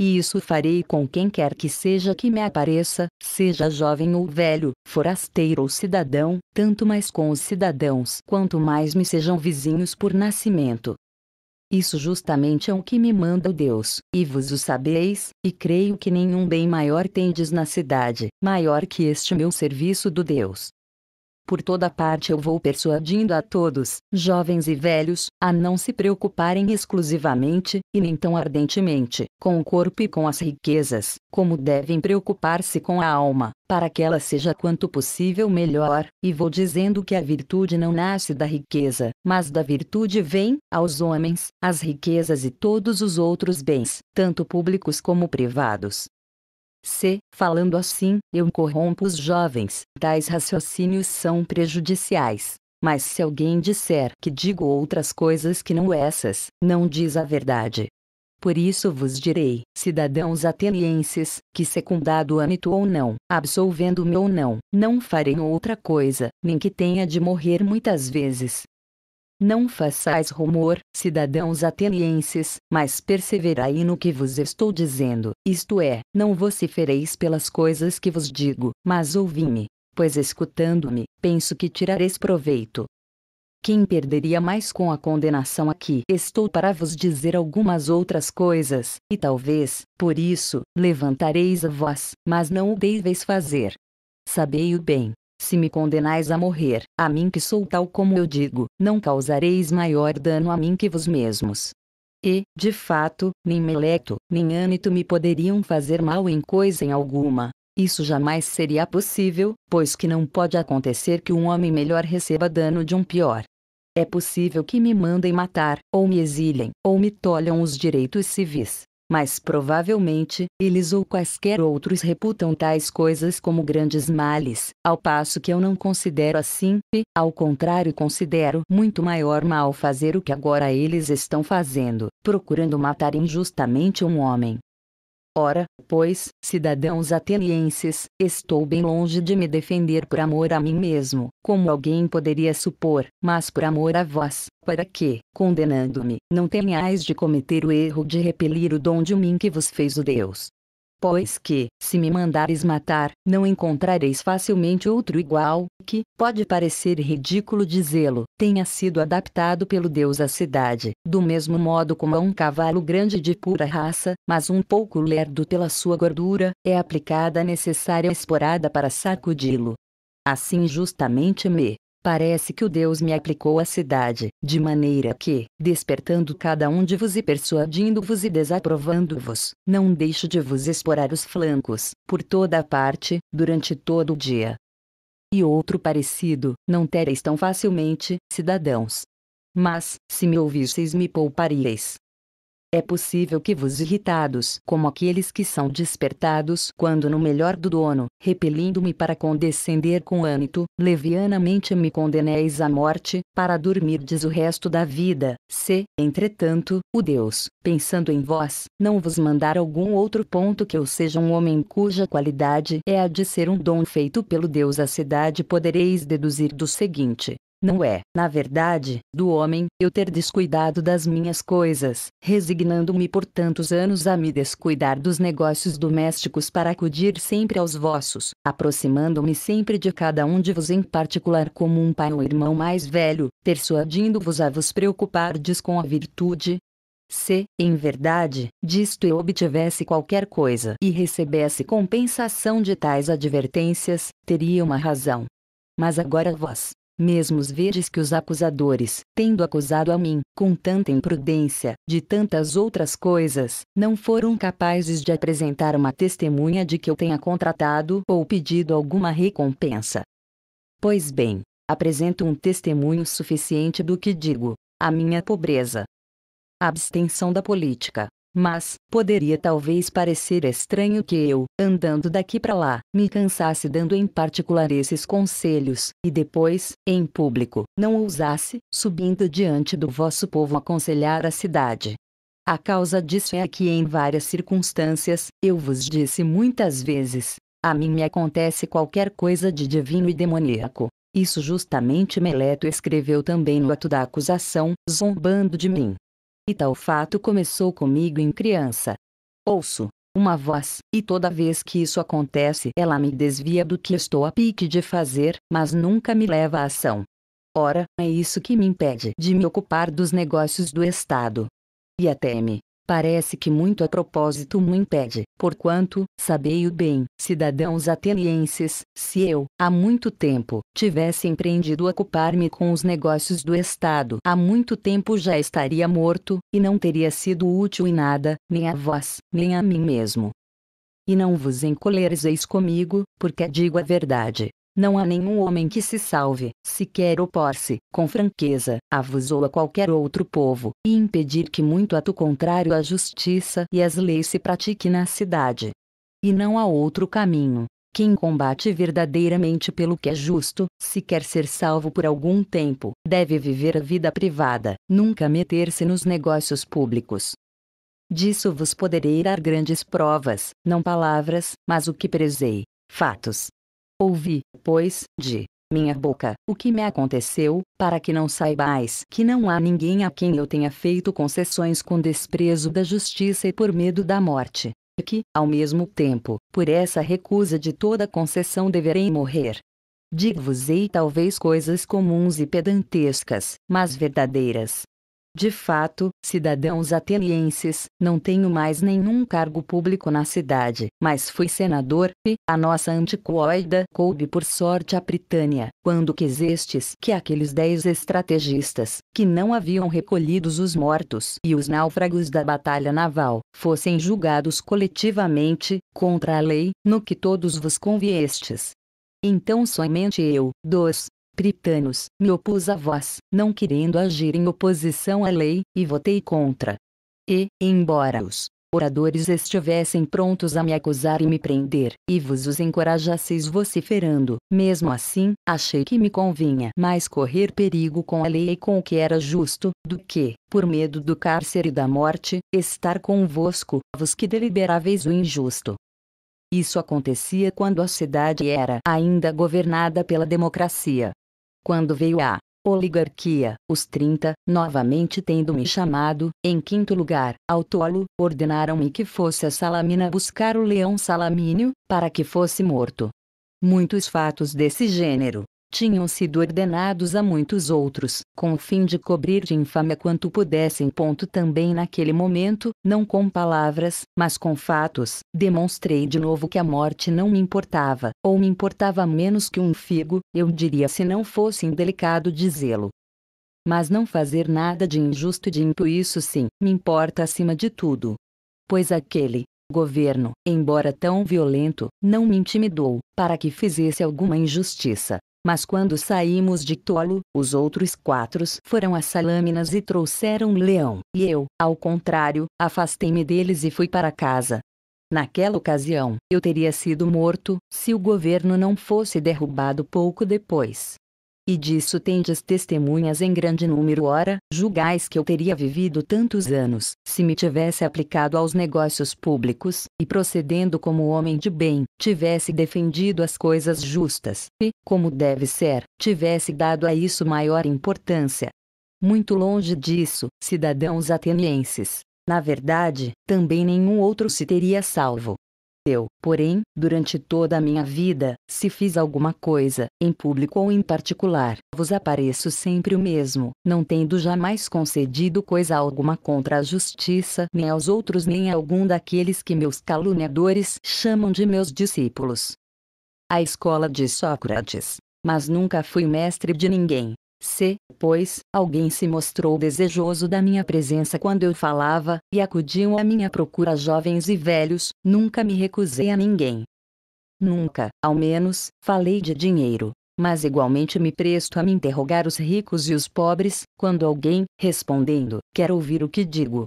e isso farei com quem quer que seja que me apareça, seja jovem ou velho, forasteiro ou cidadão, tanto mais com os cidadãos quanto mais me sejam vizinhos por nascimento. Isso justamente é o que me manda o Deus, e vos o sabeis, e creio que nenhum bem maior tendes na cidade, maior que este meu serviço do Deus, por toda parte eu vou persuadindo a todos, jovens e velhos, a não se preocuparem exclusivamente, e nem tão ardentemente, com o corpo e com as riquezas, como devem preocupar-se com a alma, para que ela seja quanto possível melhor, e vou dizendo que a virtude não nasce da riqueza, mas da virtude vem, aos homens, as riquezas e todos os outros bens, tanto públicos como privados, se, falando assim, eu corrompo os jovens, tais raciocínios são prejudiciais. Mas se alguém disser que digo outras coisas que não essas, não diz a verdade. Por isso vos direi, cidadãos atenienses, que secundado âmito ou não, absolvendo-me ou não, não farei outra coisa, nem que tenha de morrer muitas vezes, não façais rumor, cidadãos atenienses, mas perseverai no que vos estou dizendo, isto é, não vocifereis pelas coisas que vos digo, mas ouvi-me, pois escutando-me, penso que tirareis proveito. Quem perderia mais com a condenação aqui? Estou para vos dizer algumas outras coisas, e talvez, por isso, levantareis a voz, mas não o deveis fazer. Sabei-o bem. Se me condenais a morrer, a mim que sou tal como eu digo, não causareis maior dano a mim que vos mesmos. E, de fato, nem Meleto, nem Ânito me poderiam fazer mal em coisa em alguma. Isso jamais seria possível, pois que não pode acontecer que um homem melhor receba dano de um pior. É possível que me mandem matar, ou me exilem, ou me tolham os direitos civis mas provavelmente, eles ou quaisquer outros reputam tais coisas como grandes males, ao passo que eu não considero assim, e, ao contrário considero muito maior mal fazer o que agora eles estão fazendo, procurando matar injustamente um homem, Ora, pois, cidadãos atenienses, estou bem longe de me defender por amor a mim mesmo, como alguém poderia supor, mas por amor a vós, para que, condenando-me, não tenhais de cometer o erro de repelir o dom de mim que vos fez o Deus, pois que, se me mandares matar, não encontrareis facilmente outro igual, que, pode parecer ridículo dizê-lo, tenha sido adaptado pelo Deus à cidade, do mesmo modo como a um cavalo grande de pura raça, mas um pouco lerdo pela sua gordura, é aplicada a necessária esporada para sacudi-lo. Assim justamente me Parece que o Deus me aplicou a cidade, de maneira que, despertando cada um de vos e persuadindo-vos e desaprovando-vos, não deixo de vos explorar os flancos, por toda a parte, durante todo o dia. E outro parecido, não tereis tão facilmente, cidadãos. Mas, se me ouvisseis me pouparíeis, é possível que vos irritados como aqueles que são despertados quando no melhor do dono, repelindo-me para condescender com ânito, levianamente me condeneis à morte, para dormirdes o resto da vida, se, entretanto, o Deus, pensando em vós, não vos mandar algum outro ponto que eu seja um homem cuja qualidade é a de ser um dom feito pelo Deus à cidade podereis deduzir do seguinte, não é, na verdade, do homem, eu ter descuidado das minhas coisas, resignando-me por tantos anos a me descuidar dos negócios domésticos para acudir sempre aos vossos, aproximando-me sempre de cada um de vos em particular como um pai ou irmão mais velho, persuadindo-vos a vos preocupardes com a virtude, se, em verdade, disto eu obtivesse qualquer coisa e recebesse compensação de tais advertências, teria uma razão. Mas agora vós, mesmos vedes que os acusadores, tendo acusado a mim, com tanta imprudência, de tantas outras coisas, não foram capazes de apresentar uma testemunha de que eu tenha contratado ou pedido alguma recompensa. Pois bem, apresento um testemunho suficiente do que digo, a minha pobreza. A abstenção da política, mas, poderia talvez parecer estranho que eu, andando daqui para lá, me cansasse dando em particular esses conselhos, e depois, em público, não ousasse, subindo diante do vosso povo aconselhar a cidade. A causa disso é que em várias circunstâncias, eu vos disse muitas vezes, a mim me acontece qualquer coisa de divino e demoníaco. Isso justamente Meleto escreveu também no ato da acusação, zombando de mim. E tal fato começou comigo em criança. Ouço uma voz, e toda vez que isso acontece, ela me desvia do que estou a pique de fazer, mas nunca me leva à ação. Ora, é isso que me impede de me ocupar dos negócios do Estado. E até me Parece que muito a propósito me impede, porquanto, sabei-o bem, cidadãos atenienses, se eu, há muito tempo, tivesse empreendido ocupar-me com os negócios do Estado, há muito tempo já estaria morto, e não teria sido útil em nada, nem a vós, nem a mim mesmo. E não vos encolhereis comigo, porque digo a verdade. Não há nenhum homem que se salve, sequer opor-se, com franqueza, a vos ou a qualquer outro povo, e impedir que muito ato contrário à justiça e às leis se pratique na cidade. E não há outro caminho. Quem combate verdadeiramente pelo que é justo, se quer ser salvo por algum tempo, deve viver a vida privada, nunca meter-se nos negócios públicos. Disso vos poderei dar grandes provas, não palavras, mas o que prezei, fatos. Ouvi, pois, de minha boca, o que me aconteceu, para que não saibais que não há ninguém a quem eu tenha feito concessões com desprezo da justiça e por medo da morte, e que, ao mesmo tempo, por essa recusa de toda concessão deverei morrer. Digo-vos-ei talvez coisas comuns e pedantescas, mas verdadeiras, de fato, cidadãos atenienses, não tenho mais nenhum cargo público na cidade, mas fui senador, e, a nossa anticoida coube por sorte à Britânia, quando quisestes que aqueles dez estrategistas, que não haviam recolhidos os mortos e os náufragos da batalha naval, fossem julgados coletivamente, contra a lei, no que todos vos conviestes. Então somente eu, dos, puritanos, me opus a vós, não querendo agir em oposição à lei, e votei contra. E, embora os oradores estivessem prontos a me acusar e me prender, e vos os encorajasseis vociferando, mesmo assim, achei que me convinha mais correr perigo com a lei e com o que era justo, do que, por medo do cárcere e da morte, estar convosco, vos que deliberáveis o injusto. Isso acontecia quando a cidade era ainda governada pela democracia. Quando veio a oligarquia, os 30, novamente tendo me chamado, em quinto lugar, ao tolo, ordenaram-me que fosse a Salamina buscar o leão Salamínio, para que fosse morto. Muitos fatos desse gênero, tinham sido ordenados a muitos outros, com o fim de cobrir de infâmia quanto pudessem. Ponto também naquele momento, não com palavras, mas com fatos, demonstrei de novo que a morte não me importava, ou me importava menos que um figo, eu diria se não fosse indelicado dizê-lo. Mas não fazer nada de injusto e de ímpio isso sim, me importa acima de tudo. Pois aquele, governo, embora tão violento, não me intimidou, para que fizesse alguma injustiça. Mas quando saímos de Tolo, os outros quatro foram a Salâminas e trouxeram um leão, e eu, ao contrário, afastei-me deles e fui para casa. Naquela ocasião, eu teria sido morto, se o governo não fosse derrubado pouco depois. E disso tendes testemunhas em grande número. Ora, julgais que eu teria vivido tantos anos, se me tivesse aplicado aos negócios públicos, e procedendo como homem de bem, tivesse defendido as coisas justas, e, como deve ser, tivesse dado a isso maior importância. Muito longe disso, cidadãos atenienses. Na verdade, também nenhum outro se teria salvo, aconteceu, porém, durante toda a minha vida, se fiz alguma coisa, em público ou em particular, vos apareço sempre o mesmo, não tendo jamais concedido coisa alguma contra a justiça, nem aos outros nem a algum daqueles que meus caluniadores chamam de meus discípulos. A escola de Sócrates. Mas nunca fui mestre de ninguém, se, pois, alguém se mostrou desejoso da minha presença quando eu falava, e acudiam à minha procura jovens e velhos, nunca me recusei a ninguém. Nunca, ao menos, falei de dinheiro. Mas igualmente me presto a me interrogar os ricos e os pobres, quando alguém, respondendo, quer ouvir o que digo.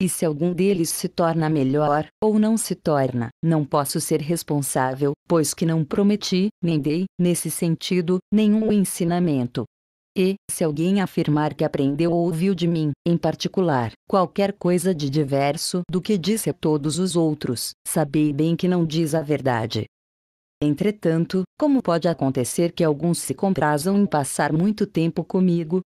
E se algum deles se torna melhor, ou não se torna, não posso ser responsável, pois que não prometi, nem dei, nesse sentido, nenhum ensinamento, e, se alguém afirmar que aprendeu ou ouviu de mim, em particular, qualquer coisa de diverso do que disse a todos os outros, sabei bem que não diz a verdade. Entretanto, como pode acontecer que alguns se comprazam em passar muito tempo comigo?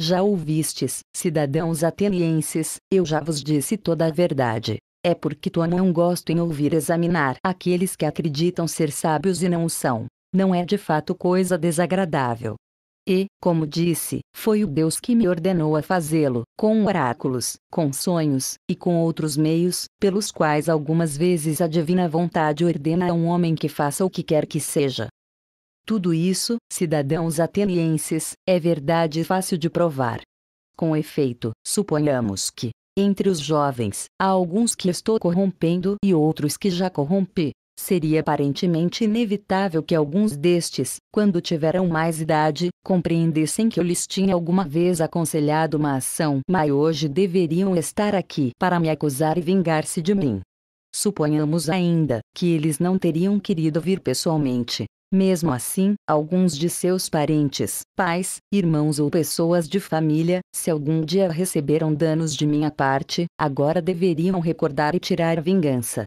Já ouvistes, cidadãos atenienses, eu já vos disse toda a verdade. É porque tu não gosto em ouvir examinar aqueles que acreditam ser sábios e não o são. Não é de fato coisa desagradável, e, como disse, foi o Deus que me ordenou a fazê-lo, com oráculos, com sonhos, e com outros meios, pelos quais algumas vezes a divina vontade ordena a um homem que faça o que quer que seja. Tudo isso, cidadãos atenienses, é verdade e fácil de provar. Com efeito, suponhamos que, entre os jovens, há alguns que estou corrompendo e outros que já corrompi, Seria aparentemente inevitável que alguns destes, quando tiveram mais idade, compreendessem que eu lhes tinha alguma vez aconselhado uma ação, mas hoje deveriam estar aqui para me acusar e vingar-se de mim. Suponhamos ainda que eles não teriam querido vir pessoalmente. Mesmo assim, alguns de seus parentes, pais, irmãos ou pessoas de família, se algum dia receberam danos de minha parte, agora deveriam recordar e tirar vingança.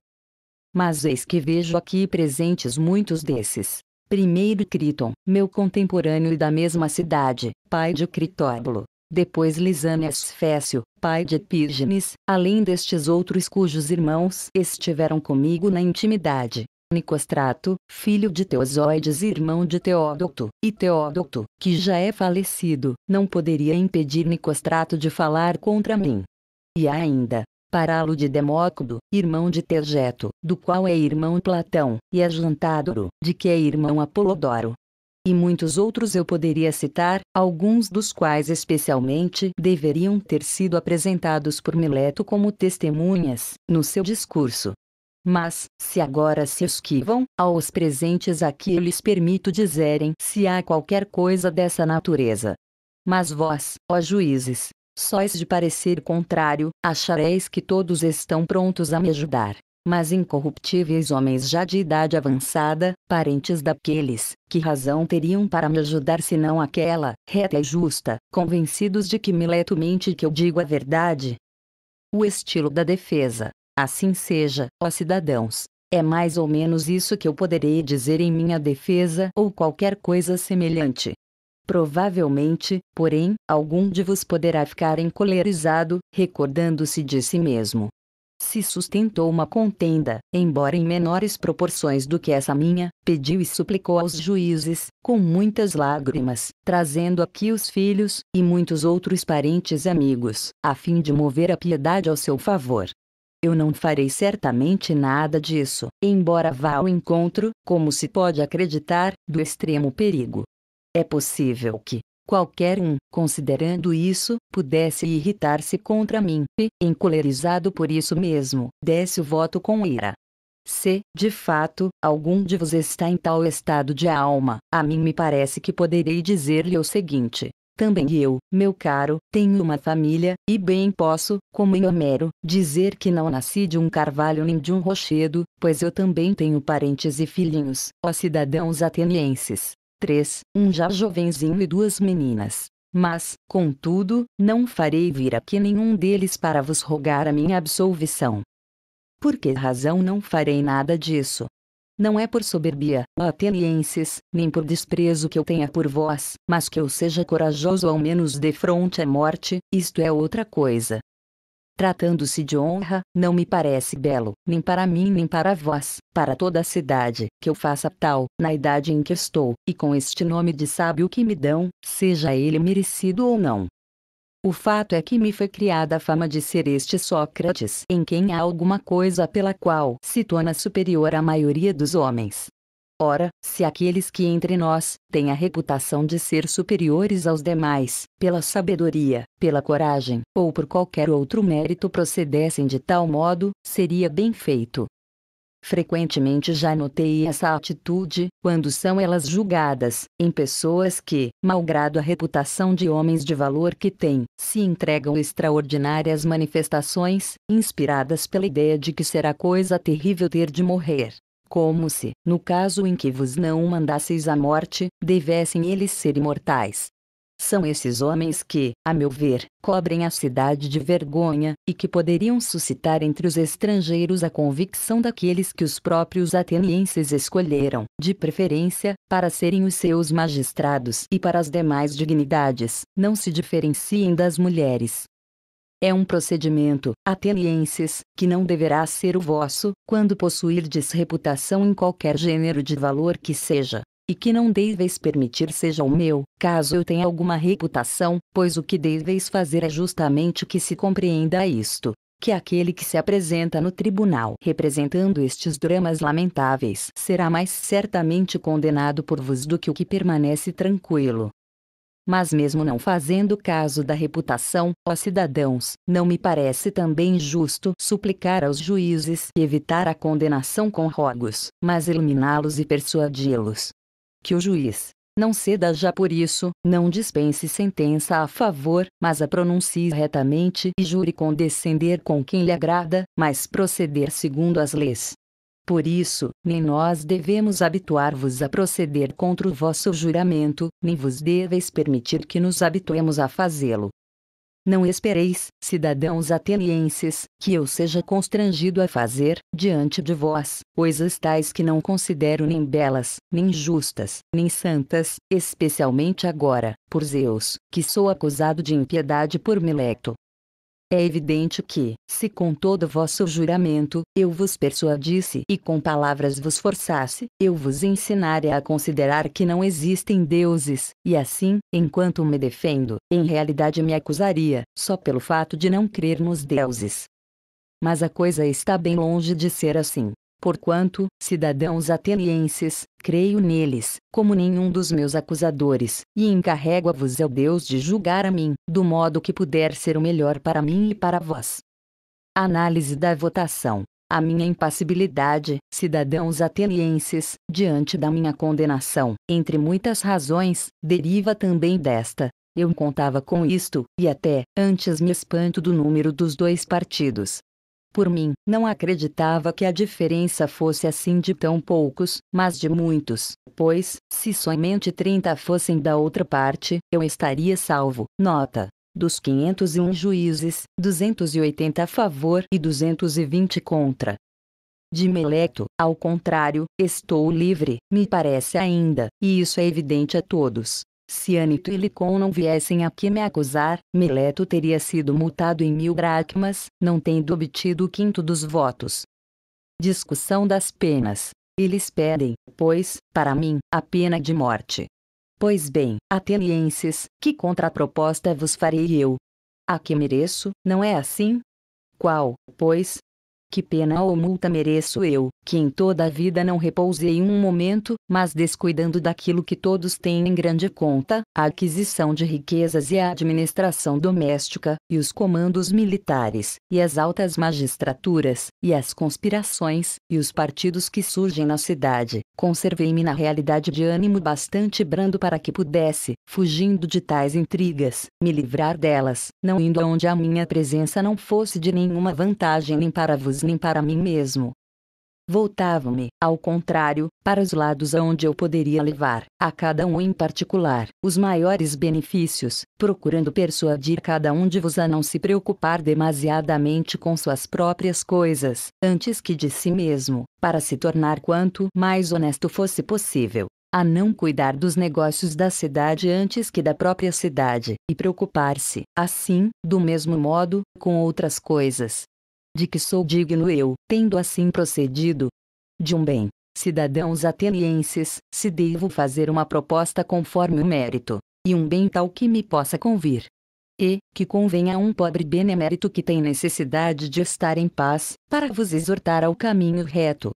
Mas eis que vejo aqui presentes muitos desses. Primeiro Criton, meu contemporâneo e da mesma cidade, pai de Critóbulo. Depois Lisânias Fécio, pai de Epígenes, além destes outros cujos irmãos estiveram comigo na intimidade. Nicostrato, filho de Teosóides e irmão de Teódoto, e Teódoto, que já é falecido, não poderia impedir Nicostrato de falar contra mim. E ainda, Parálo de Demócodo, irmão de Tegeto, do qual é irmão Platão, e Ajantádoro, de que é irmão Apolodoro. E muitos outros eu poderia citar, alguns dos quais especialmente deveriam ter sido apresentados por Mileto como testemunhas, no seu discurso. Mas, se agora se esquivam, aos presentes aqui eu lhes permito dizerem se há qualquer coisa dessa natureza. Mas vós, ó juízes, Sois de parecer contrário, achareis que todos estão prontos a me ajudar. Mas incorruptíveis homens já de idade avançada, parentes daqueles, que razão teriam para me ajudar se não aquela, reta e justa, convencidos de que Mileto mente e que eu digo a verdade? O estilo da defesa. Assim seja, ó cidadãos. É mais ou menos isso que eu poderei dizer em minha defesa ou qualquer coisa semelhante. Provavelmente, porém, algum de vos poderá ficar encolerizado, recordando-se de si mesmo. Se sustentou uma contenda, embora em menores proporções do que essa minha, pediu e suplicou aos juízes, com muitas lágrimas, trazendo aqui os filhos, e muitos outros parentes e amigos, a fim de mover a piedade ao seu favor. Eu não farei certamente nada disso, embora vá ao encontro, como se pode acreditar, do extremo perigo. É possível que qualquer um, considerando isso, pudesse irritar-se contra mim e, encolerizado por isso mesmo, desse o voto com ira. Se, de fato, algum de vos está em tal estado de alma, a mim me parece que poderei dizer-lhe o seguinte: também eu, meu caro, tenho uma família, e bem posso, como em Homero, dizer que não nasci de um carvalho nem de um rochedo, pois eu também tenho parentes e filhinhos, ó cidadãos atenienses. 3, um já jovenzinho e duas meninas. Mas, contudo, não farei vir aqui nenhum deles para vos rogar a minha absolvição. Por que razão não farei nada disso? Não é por soberbia, ó atenienses, nem por desprezo que eu tenha por vós, mas que eu seja corajoso ao menos de fronte à morte, isto é outra coisa. Tratando-se de honra, não me parece belo, nem para mim nem para vós, para toda a cidade, que eu faça tal, na idade em que estou, e com este nome de sábio que me dão, seja ele merecido ou não. O fato é que me foi criada a fama de ser este Sócrates em quem há alguma coisa pela qual se torna superior à maioria dos homens, Ora, se aqueles que entre nós têm a reputação de ser superiores aos demais, pela sabedoria, pela coragem, ou por qualquer outro mérito procedessem de tal modo, seria bem feito. Frequentemente já notei essa atitude, quando são elas julgadas, em pessoas que, malgrado a reputação de homens de valor que têm, se entregam extraordinárias manifestações, inspiradas pela ideia de que será coisa terrível ter de morrer, como se, no caso em que vos não mandasseis à morte, devessem eles ser imortais. São esses homens que, a meu ver, cobrem a cidade de vergonha, e que poderiam suscitar entre os estrangeiros a convicção daqueles que os próprios atenienses escolheram, de preferência, para serem os seus magistrados e para as demais dignidades, não se diferenciem das mulheres. É um procedimento, atenienses, que não deverá ser o vosso, quando possuirdes reputação em qualquer gênero de valor que seja e que não deveis permitir seja o meu, caso eu tenha alguma reputação, pois o que deveis fazer é justamente que se compreenda isto. Que aquele que se apresenta no tribunal representando estes dramas lamentáveis será mais certamente condenado por vós do que o que permanece tranquilo, mas mesmo não fazendo caso da reputação, ó cidadãos, não me parece também justo suplicar aos juízes evitar a condenação com rogos, mas iluminá-los e persuadi-los. Que o juiz, não ceda já por isso, não dispense sentença a favor, mas a pronuncie retamente e jure condescender com quem lhe agrada, mas proceder segundo as leis. Por isso, nem nós devemos habituar-vos a proceder contra o vosso juramento, nem vos deveis permitir que nos habituemos a fazê-lo. Não espereis, cidadãos atenienses, que eu seja constrangido a fazer, diante de vós, coisas tais que não considero nem belas, nem justas, nem santas, especialmente agora, por Zeus, que sou acusado de impiedade por Mileto, é evidente que, se com todo vosso juramento, eu vos persuadisse e com palavras vos forçasse, eu vos ensinaria a considerar que não existem deuses, e assim, enquanto me defendo, em realidade me acusaria, só pelo fato de não crer nos deuses. Mas a coisa está bem longe de ser assim. Porquanto, cidadãos atenienses, creio neles, como nenhum dos meus acusadores, e encarrego-vos ao Deus de julgar a mim, do modo que puder ser o melhor para mim e para vós. Análise da votação a minha impassibilidade, cidadãos atenienses, diante da minha condenação, entre muitas razões, deriva também desta. Eu contava com isto, e até, antes me espanto do número dos dois partidos, por mim, não acreditava que a diferença fosse assim de tão poucos, mas de muitos, pois, se somente 30 fossem da outra parte, eu estaria salvo. Nota: dos 501 juízes, 280 a favor e 220 contra. De Meleto, ao contrário, estou livre, me parece ainda, e isso é evidente a todos. Se Anito e Licon não viessem aqui me acusar, Mileto teria sido multado em mil dracmas, não tendo obtido o quinto dos votos. Discussão das penas. Eles pedem, pois, para mim, a pena de morte. Pois bem, atenienses, que contraproposta vos farei eu? A que mereço, não é assim? Qual, pois, que pena ou multa mereço eu, que em toda a vida não repousei um momento, mas descuidando daquilo que todos têm em grande conta, a aquisição de riquezas e a administração doméstica, e os comandos militares, e as altas magistraturas, e as conspirações, e os partidos que surgem na cidade, conservei-me na realidade de ânimo bastante brando para que pudesse, fugindo de tais intrigas, me livrar delas, não indo aonde a minha presença não fosse de nenhuma vantagem nem para vos nem para mim mesmo. Voltava-me, ao contrário, para os lados aonde eu poderia levar, a cada um em particular, os maiores benefícios, procurando persuadir cada um de vos a não se preocupar demasiadamente com suas próprias coisas, antes que de si mesmo, para se tornar quanto mais honesto fosse possível a não cuidar dos negócios da cidade antes que da própria cidade, e preocupar-se, assim, do mesmo modo, com outras coisas, de que sou digno eu, tendo assim procedido. De um bem, cidadãos atenienses, se devo fazer uma proposta conforme o mérito, e um bem tal que me possa convir. E, que convenha a um pobre benemérito que tem necessidade de estar em paz, para vos exortar ao caminho reto.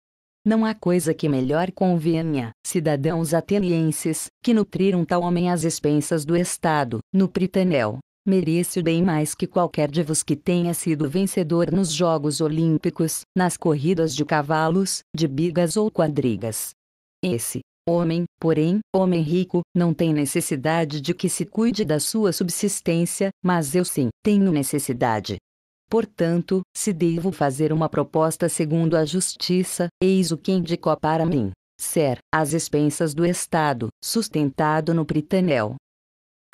Não há coisa que melhor convenha, cidadãos atenienses, que nutrir um tal homem às expensas do Estado, no Pritanel, mereço bem mais que qualquer de vos que tenha sido vencedor nos Jogos Olímpicos, nas corridas de cavalos, de bigas ou quadrigas. Esse homem, porém, homem rico, não tem necessidade de que se cuide da sua subsistência, mas eu sim, tenho necessidade. Portanto, se devo fazer uma proposta segundo a justiça, eis o que indicou para mim. Ser, às expensas do Estado, sustentado no Pritanel,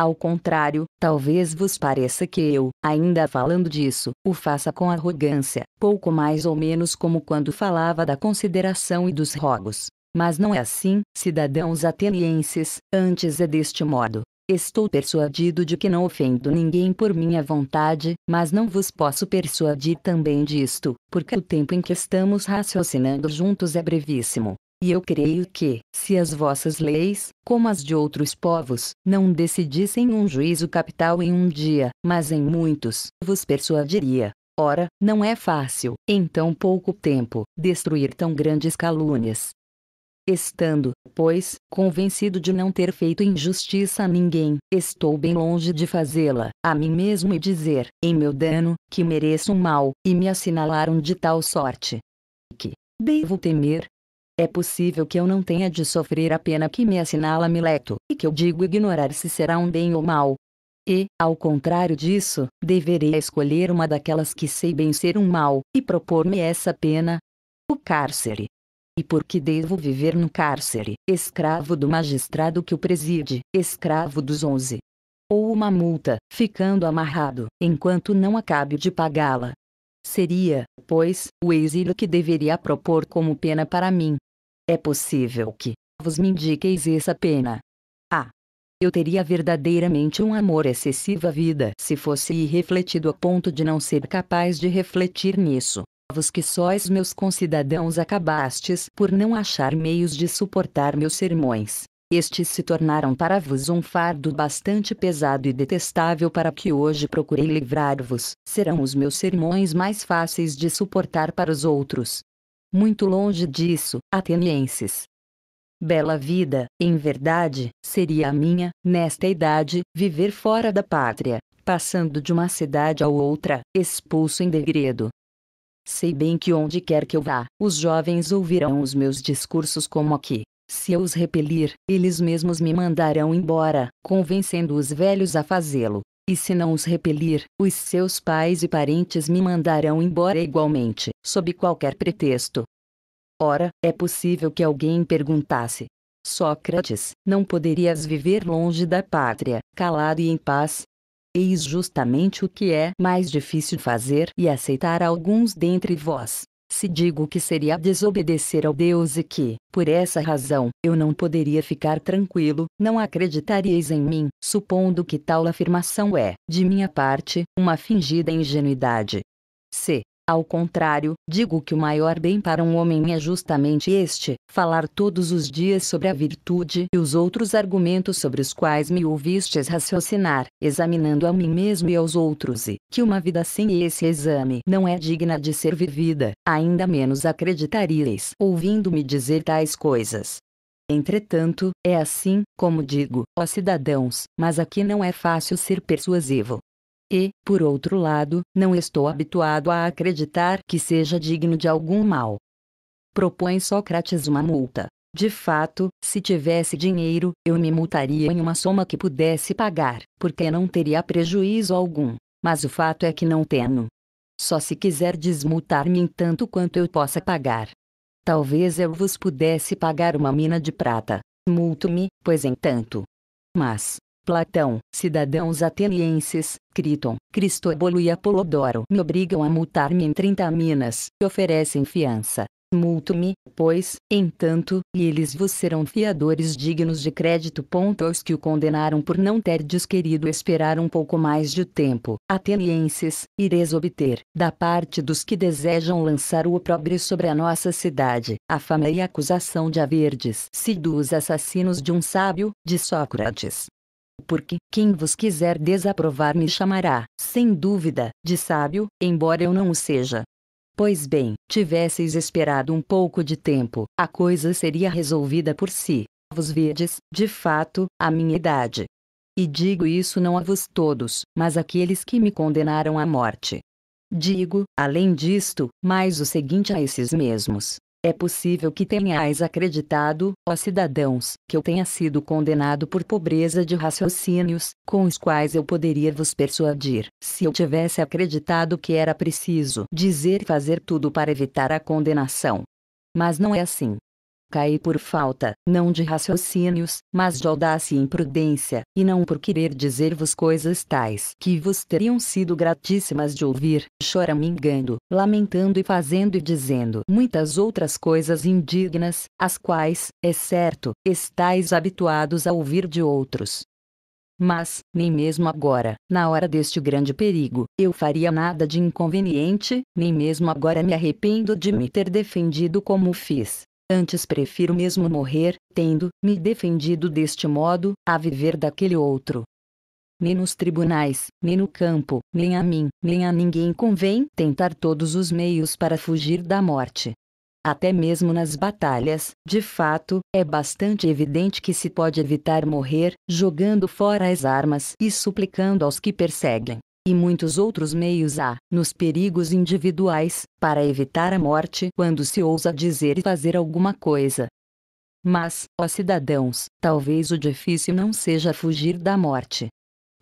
ao contrário, talvez vos pareça que eu, ainda falando disso, o faça com arrogância, pouco mais ou menos como quando falava da consideração e dos rogos. Mas não é assim, cidadãos atenienses, antes é deste modo. Estou persuadido de que não ofendo ninguém por minha vontade, mas não vos posso persuadir também disto, porque o tempo em que estamos raciocinando juntos é brevíssimo. E eu creio que, se as vossas leis, como as de outros povos, não decidissem um juízo capital em um dia, mas em muitos, vos persuadiria. Ora, não é fácil, em tão pouco tempo, destruir tão grandes calúnias. Estando, pois, convencido de não ter feito injustiça a ninguém, estou bem longe de fazê-la, a mim mesmo e dizer, em meu dano, que mereço um mal, e me assinalaram de tal sorte. Que devo temer, é possível que eu não tenha de sofrer a pena que me assinala Mileto, e que eu digo ignorar se será um bem ou mal. E, ao contrário disso, deverei escolher uma daquelas que sei bem ser um mal, e propor-me essa pena. O cárcere. E por que devo viver no cárcere, escravo do magistrado que o preside, escravo dos onze? Ou uma multa, ficando amarrado, enquanto não acabe de pagá-la. Seria, pois, o exílio que deveria propor como pena para mim, é possível que vos me indiqueis essa pena. Ah! Eu teria verdadeiramente um amor excessivo à vida se fosse irrefletido a ponto de não ser capaz de refletir nisso. Vos que sois meus concidadãos acabastes por não achar meios de suportar meus sermões. Estes se tornaram para vos um fardo bastante pesado e detestável para que hoje procurei livrar-vos. Serão os meus sermões mais fáceis de suportar para os outros, muito longe disso, atenienses. Bela vida, em verdade, seria a minha, nesta idade, viver fora da pátria, passando de uma cidade a outra, expulso em degredo. Sei bem que onde quer que eu vá, os jovens ouvirão os meus discursos como aqui. Se eu os repelir, eles mesmos me mandarão embora, convencendo os velhos a fazê-lo. E se não os repelir, os seus pais e parentes me mandarão embora igualmente, sob qualquer pretexto. Ora, é possível que alguém perguntasse: Sócrates, não poderias viver longe da pátria, calado e em paz? Eis justamente o que é mais difícil fazer e aceitar alguns dentre vós se digo que seria desobedecer ao Deus e que, por essa razão, eu não poderia ficar tranquilo, não acreditaríeis em mim, supondo que tal afirmação é, de minha parte, uma fingida ingenuidade. C. Ao contrário, digo que o maior bem para um homem é justamente este: falar todos os dias sobre a virtude e os outros argumentos sobre os quais me ouvistes raciocinar, examinando a mim mesmo e aos outros, e que uma vida sem esse exame não é digna de ser vivida, ainda menos acreditaríeis ouvindo-me dizer tais coisas. Entretanto, é assim, como digo, ó cidadãos, mas aqui não é fácil ser persuasivo, e, por outro lado, não estou habituado a acreditar que seja digno de algum mal. Propõe Sócrates uma multa. De fato, se tivesse dinheiro, eu me multaria em uma soma que pudesse pagar, porque não teria prejuízo algum. Mas o fato é que não tenho. Só se quiser desmultar-me em tanto quanto eu possa pagar. Talvez eu vos pudesse pagar uma mina de prata. Multo-me, pois entanto. Mas, Platão, cidadãos atenienses, Criton, Cristóbulo é e Apolodoro me obrigam a multar-me em 30 minas, e oferecem fiança. Multo-me, pois, entanto, e eles vos serão fiadores dignos de crédito. Os que o condenaram por não ter desquerido esperar um pouco mais de tempo, atenienses, ireis obter, da parte dos que desejam lançar o opróbrio sobre a nossa cidade, a fama e a acusação de haverdes sido os assassinos de um sábio, de Sócrates, porque quem vos quiser desaprovar me chamará, sem dúvida, de sábio, embora eu não o seja. Pois bem, tivesseis esperado um pouco de tempo, a coisa seria resolvida por si. Vos vedes, de fato, a minha idade. E digo isso não a vos todos, mas àqueles que me condenaram à morte. Digo, além disto, mais o seguinte a esses mesmos: é possível que tenhais acreditado, ó cidadãos, que eu tenha sido condenado por pobreza de raciocínios, com os quais eu poderia vos persuadir, se eu tivesse acreditado que era preciso dizer e fazer tudo para evitar a condenação. Mas não é assim. Caí por falta, não de raciocínios, mas de audácia e imprudência, e não por querer dizer-vos coisas tais que vos teriam sido gratíssimas de ouvir, choramingando, lamentando e fazendo e dizendo muitas outras coisas indignas, as quais, é certo, estáis habituados a ouvir de outros. Mas, nem mesmo agora, na hora deste grande perigo, eu faria nada de inconveniente, nem mesmo agora me arrependo de me ter defendido como fiz. Antes prefiro mesmo morrer, tendo me defendido deste modo, a viver daquele outro. Nem nos tribunais, nem no campo, nem a mim, nem a ninguém convém tentar todos os meios para fugir da morte. Até mesmo nas batalhas, de fato, é bastante evidente que se pode evitar morrer, jogando fora as armas e suplicando aos que perseguem e muitos outros meios há, nos perigos individuais, para evitar a morte quando se ousa dizer e fazer alguma coisa. Mas, ó cidadãos, talvez o difícil não seja fugir da morte.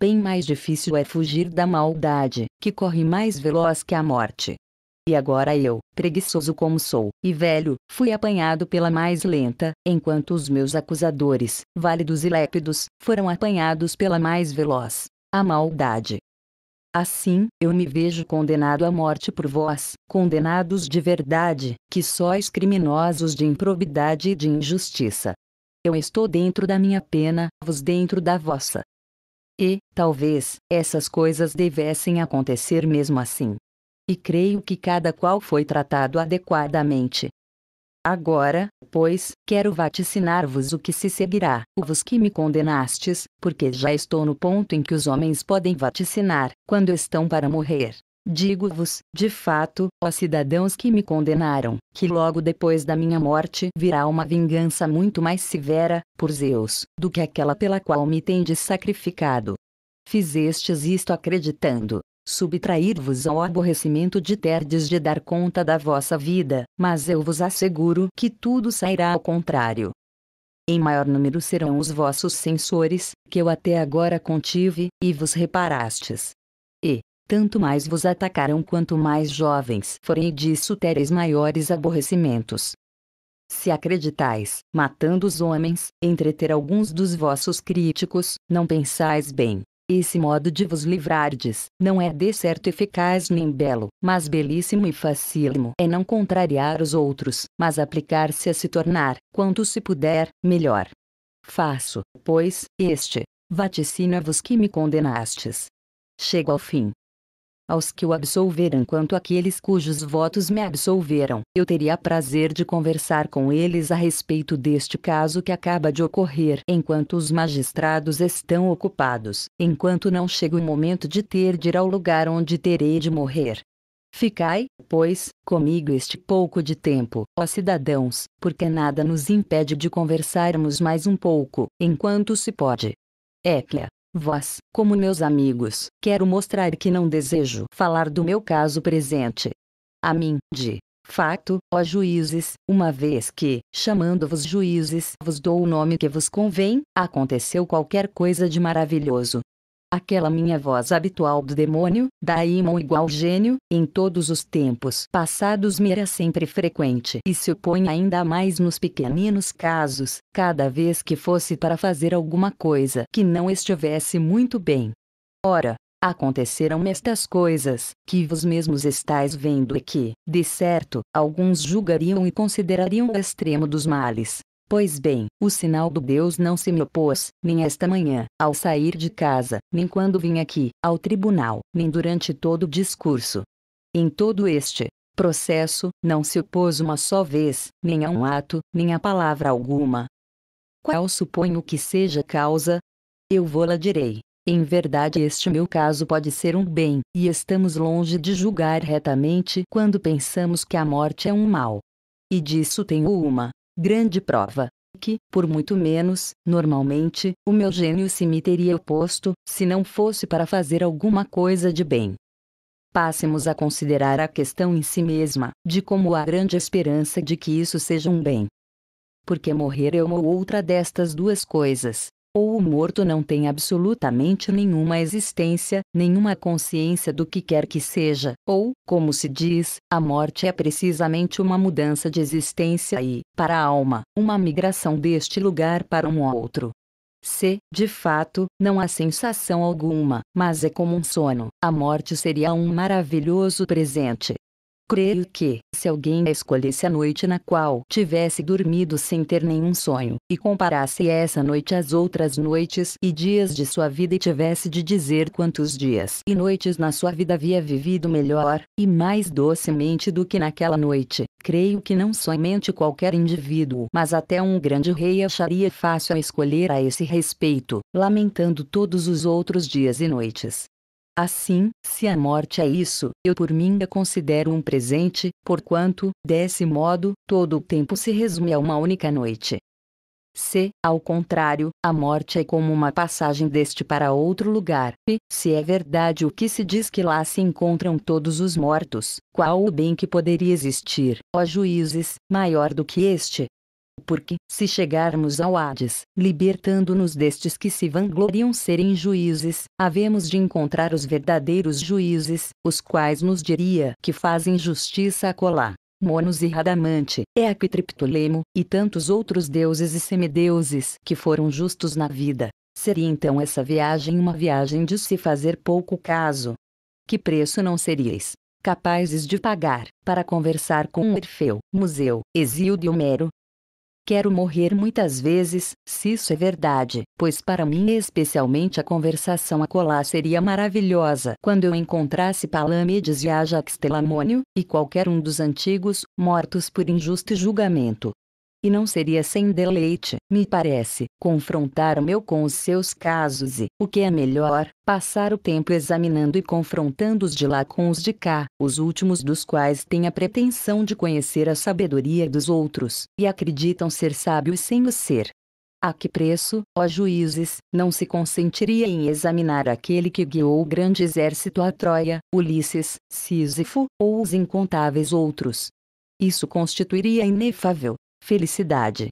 Bem mais difícil é fugir da maldade, que corre mais veloz que a morte. E agora eu, preguiçoso como sou, e velho, fui apanhado pela mais lenta, enquanto os meus acusadores, válidos e lépidos, foram apanhados pela mais veloz, a maldade. Assim, eu me vejo condenado à morte por vós, condenados de verdade, que sois criminosos de improbidade e de injustiça. Eu estou dentro da minha pena, vos dentro da vossa. E, talvez, essas coisas devessem acontecer mesmo assim. E creio que cada qual foi tratado adequadamente, Agora, pois, quero vaticinar-vos o que se seguirá, o vos que me condenastes, porque já estou no ponto em que os homens podem vaticinar, quando estão para morrer. Digo-vos, de fato, ó cidadãos que me condenaram, que logo depois da minha morte virá uma vingança muito mais severa, por Zeus, do que aquela pela qual me tendes sacrificado. Fizestes isto acreditando subtrair-vos ao aborrecimento de terdes de dar conta da vossa vida, mas eu vos asseguro que tudo sairá ao contrário. Em maior número serão os vossos censores, que eu até agora contive, e vos reparastes. E, tanto mais vos atacarão quanto mais jovens forem e disso tereis maiores aborrecimentos. Se acreditais, matando os homens, entreter alguns dos vossos críticos, não pensais bem, esse modo de vos livrardes, não é de certo eficaz nem belo, mas belíssimo e facílimo. É não contrariar os outros, mas aplicar-se a se tornar, quanto se puder, melhor. Faço, pois, este, vaticino a vos que me condenastes. Chego ao fim aos que o absolveram quanto àqueles cujos votos me absolveram. Eu teria prazer de conversar com eles a respeito deste caso que acaba de ocorrer. Enquanto os magistrados estão ocupados, enquanto não chega o momento de ter de ir ao lugar onde terei de morrer. Ficai, pois, comigo este pouco de tempo, ó cidadãos, porque nada nos impede de conversarmos mais um pouco, enquanto se pode. Écla. Vós, como meus amigos, quero mostrar que não desejo falar do meu caso presente. A mim, de fato, ó juízes, uma vez que, chamando-vos juízes, vos dou o nome que vos convém, aconteceu qualquer coisa de maravilhoso, aquela minha voz habitual do demônio, da imão igual gênio, em todos os tempos passados me era sempre frequente e se opõe ainda mais nos pequeninos casos, cada vez que fosse para fazer alguma coisa que não estivesse muito bem. Ora, Aconteceram estas coisas, que vos mesmos estáis vendo e que, de certo, alguns julgariam e considerariam o extremo dos males, Pois bem, o sinal do Deus não se me opôs, nem esta manhã, ao sair de casa, nem quando vim aqui, ao tribunal, nem durante todo o discurso. Em todo este processo, não se opôs uma só vez, nem a um ato, nem a palavra alguma. Qual suponho que seja causa? Eu vou-la direi. Em verdade, este meu caso pode ser um bem, e estamos longe de julgar retamente quando pensamos que a morte é um mal. E disso tenho uma, grande prova que, por muito menos, normalmente, o meu gênio se me teria oposto, se não fosse para fazer alguma coisa de bem. Passemos a considerar a questão em si mesma, de como há grande esperança de que isso seja um bem. Porque morrer é uma ou outra destas duas coisas, ou o morto não tem absolutamente nenhuma existência, nenhuma consciência do que quer que seja, ou, como se diz, a morte é precisamente uma mudança de existência e, para a alma, uma migração deste lugar para um outro. Se, de fato, não há sensação alguma, mas é como um sono, a morte seria um maravilhoso presente, Creio que, se alguém escolhesse a noite na qual tivesse dormido sem ter nenhum sonho, e comparasse essa noite às outras noites e dias de sua vida e tivesse de dizer quantos dias e noites na sua vida havia vivido melhor, e mais docemente do que naquela noite, creio que não somente qualquer indivíduo, mas até um grande rei acharia fácil a escolher a esse respeito, lamentando todos os outros dias e noites, Assim, se a morte é isso, eu por mim a considero um presente, porquanto, desse modo, todo o tempo se resume a uma única noite. Se, ao contrário, a morte é como uma passagem deste para outro lugar, e, se é verdade o que se diz que lá se encontram todos os mortos, qual o bem que poderia existir, ó juízes, maior do que este? Porque, se chegarmos ao Hades, libertando-nos destes que se vangloriam serem juízes, havemos de encontrar os verdadeiros juízes, os quais nos diria que fazem justiça acolá. Monos e Radamante, Eaquitriptolemo, e tantos outros deuses e semideuses que foram justos na vida. Seria então essa viagem uma viagem de se fazer pouco caso? Que preço não seríeis capazes de pagar para conversar com Orfeu, Museu, Exílio e Homero, Quero morrer muitas vezes, se isso é verdade, pois para mim especialmente a conversação acolá seria maravilhosa quando eu encontrasse Palâmides e Ajax Telamônio, e qualquer um dos antigos, mortos por injusto julgamento e não seria sem deleite, me parece, confrontar o meu com os seus casos e, o que é melhor, passar o tempo examinando e confrontando os de lá com os de cá, os últimos dos quais têm a pretensão de conhecer a sabedoria dos outros, e acreditam ser sábios sem o ser. A que preço, ó juízes, não se consentiria em examinar aquele que guiou o grande exército à Troia, Ulisses, Sísifo, ou os incontáveis outros? Isso constituiria inefável felicidade.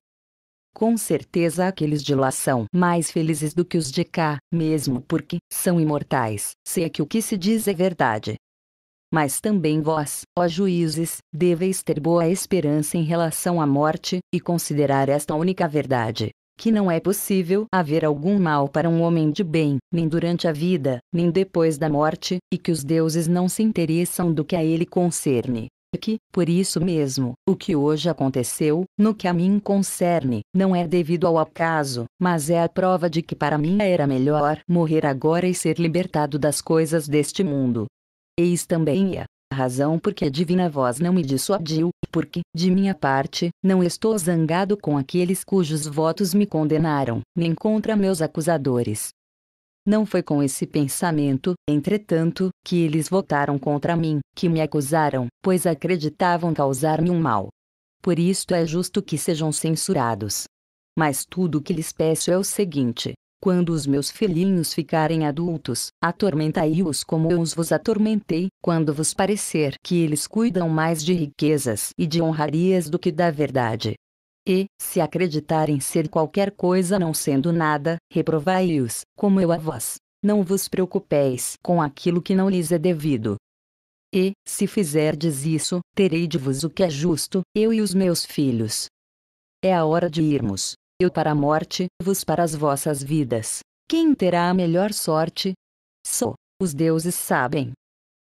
Com certeza aqueles de lá são mais felizes do que os de cá, mesmo porque são imortais, se é que o que se diz é verdade. Mas também vós, ó juízes, deveis ter boa esperança em relação à morte, e considerar esta única verdade, que não é possível haver algum mal para um homem de bem, nem durante a vida, nem depois da morte, e que os deuses não se interessam do que a ele concerne que, por isso mesmo, o que hoje aconteceu, no que a mim concerne, não é devido ao acaso, mas é a prova de que para mim era melhor morrer agora e ser libertado das coisas deste mundo. Eis também a razão porque a divina voz não me dissuadiu, porque, de minha parte, não estou zangado com aqueles cujos votos me condenaram, nem contra meus acusadores, não foi com esse pensamento, entretanto, que eles votaram contra mim, que me acusaram, pois acreditavam causar-me um mal. Por isto é justo que sejam censurados. Mas tudo o que lhes peço é o seguinte: quando os meus filhinhos ficarem adultos, atormentai-os como eu os vos atormentei, quando vos parecer que eles cuidam mais de riquezas e de honrarias do que da verdade, e, se acreditarem ser qualquer coisa não sendo nada, reprovai-os, como eu a vós. Não vos preocupeis com aquilo que não lhes é devido. E, se fizerdes isso, terei de vos o que é justo, eu e os meus filhos. É a hora de irmos. Eu para a morte, vos para as vossas vidas. Quem terá a melhor sorte? Só os deuses sabem.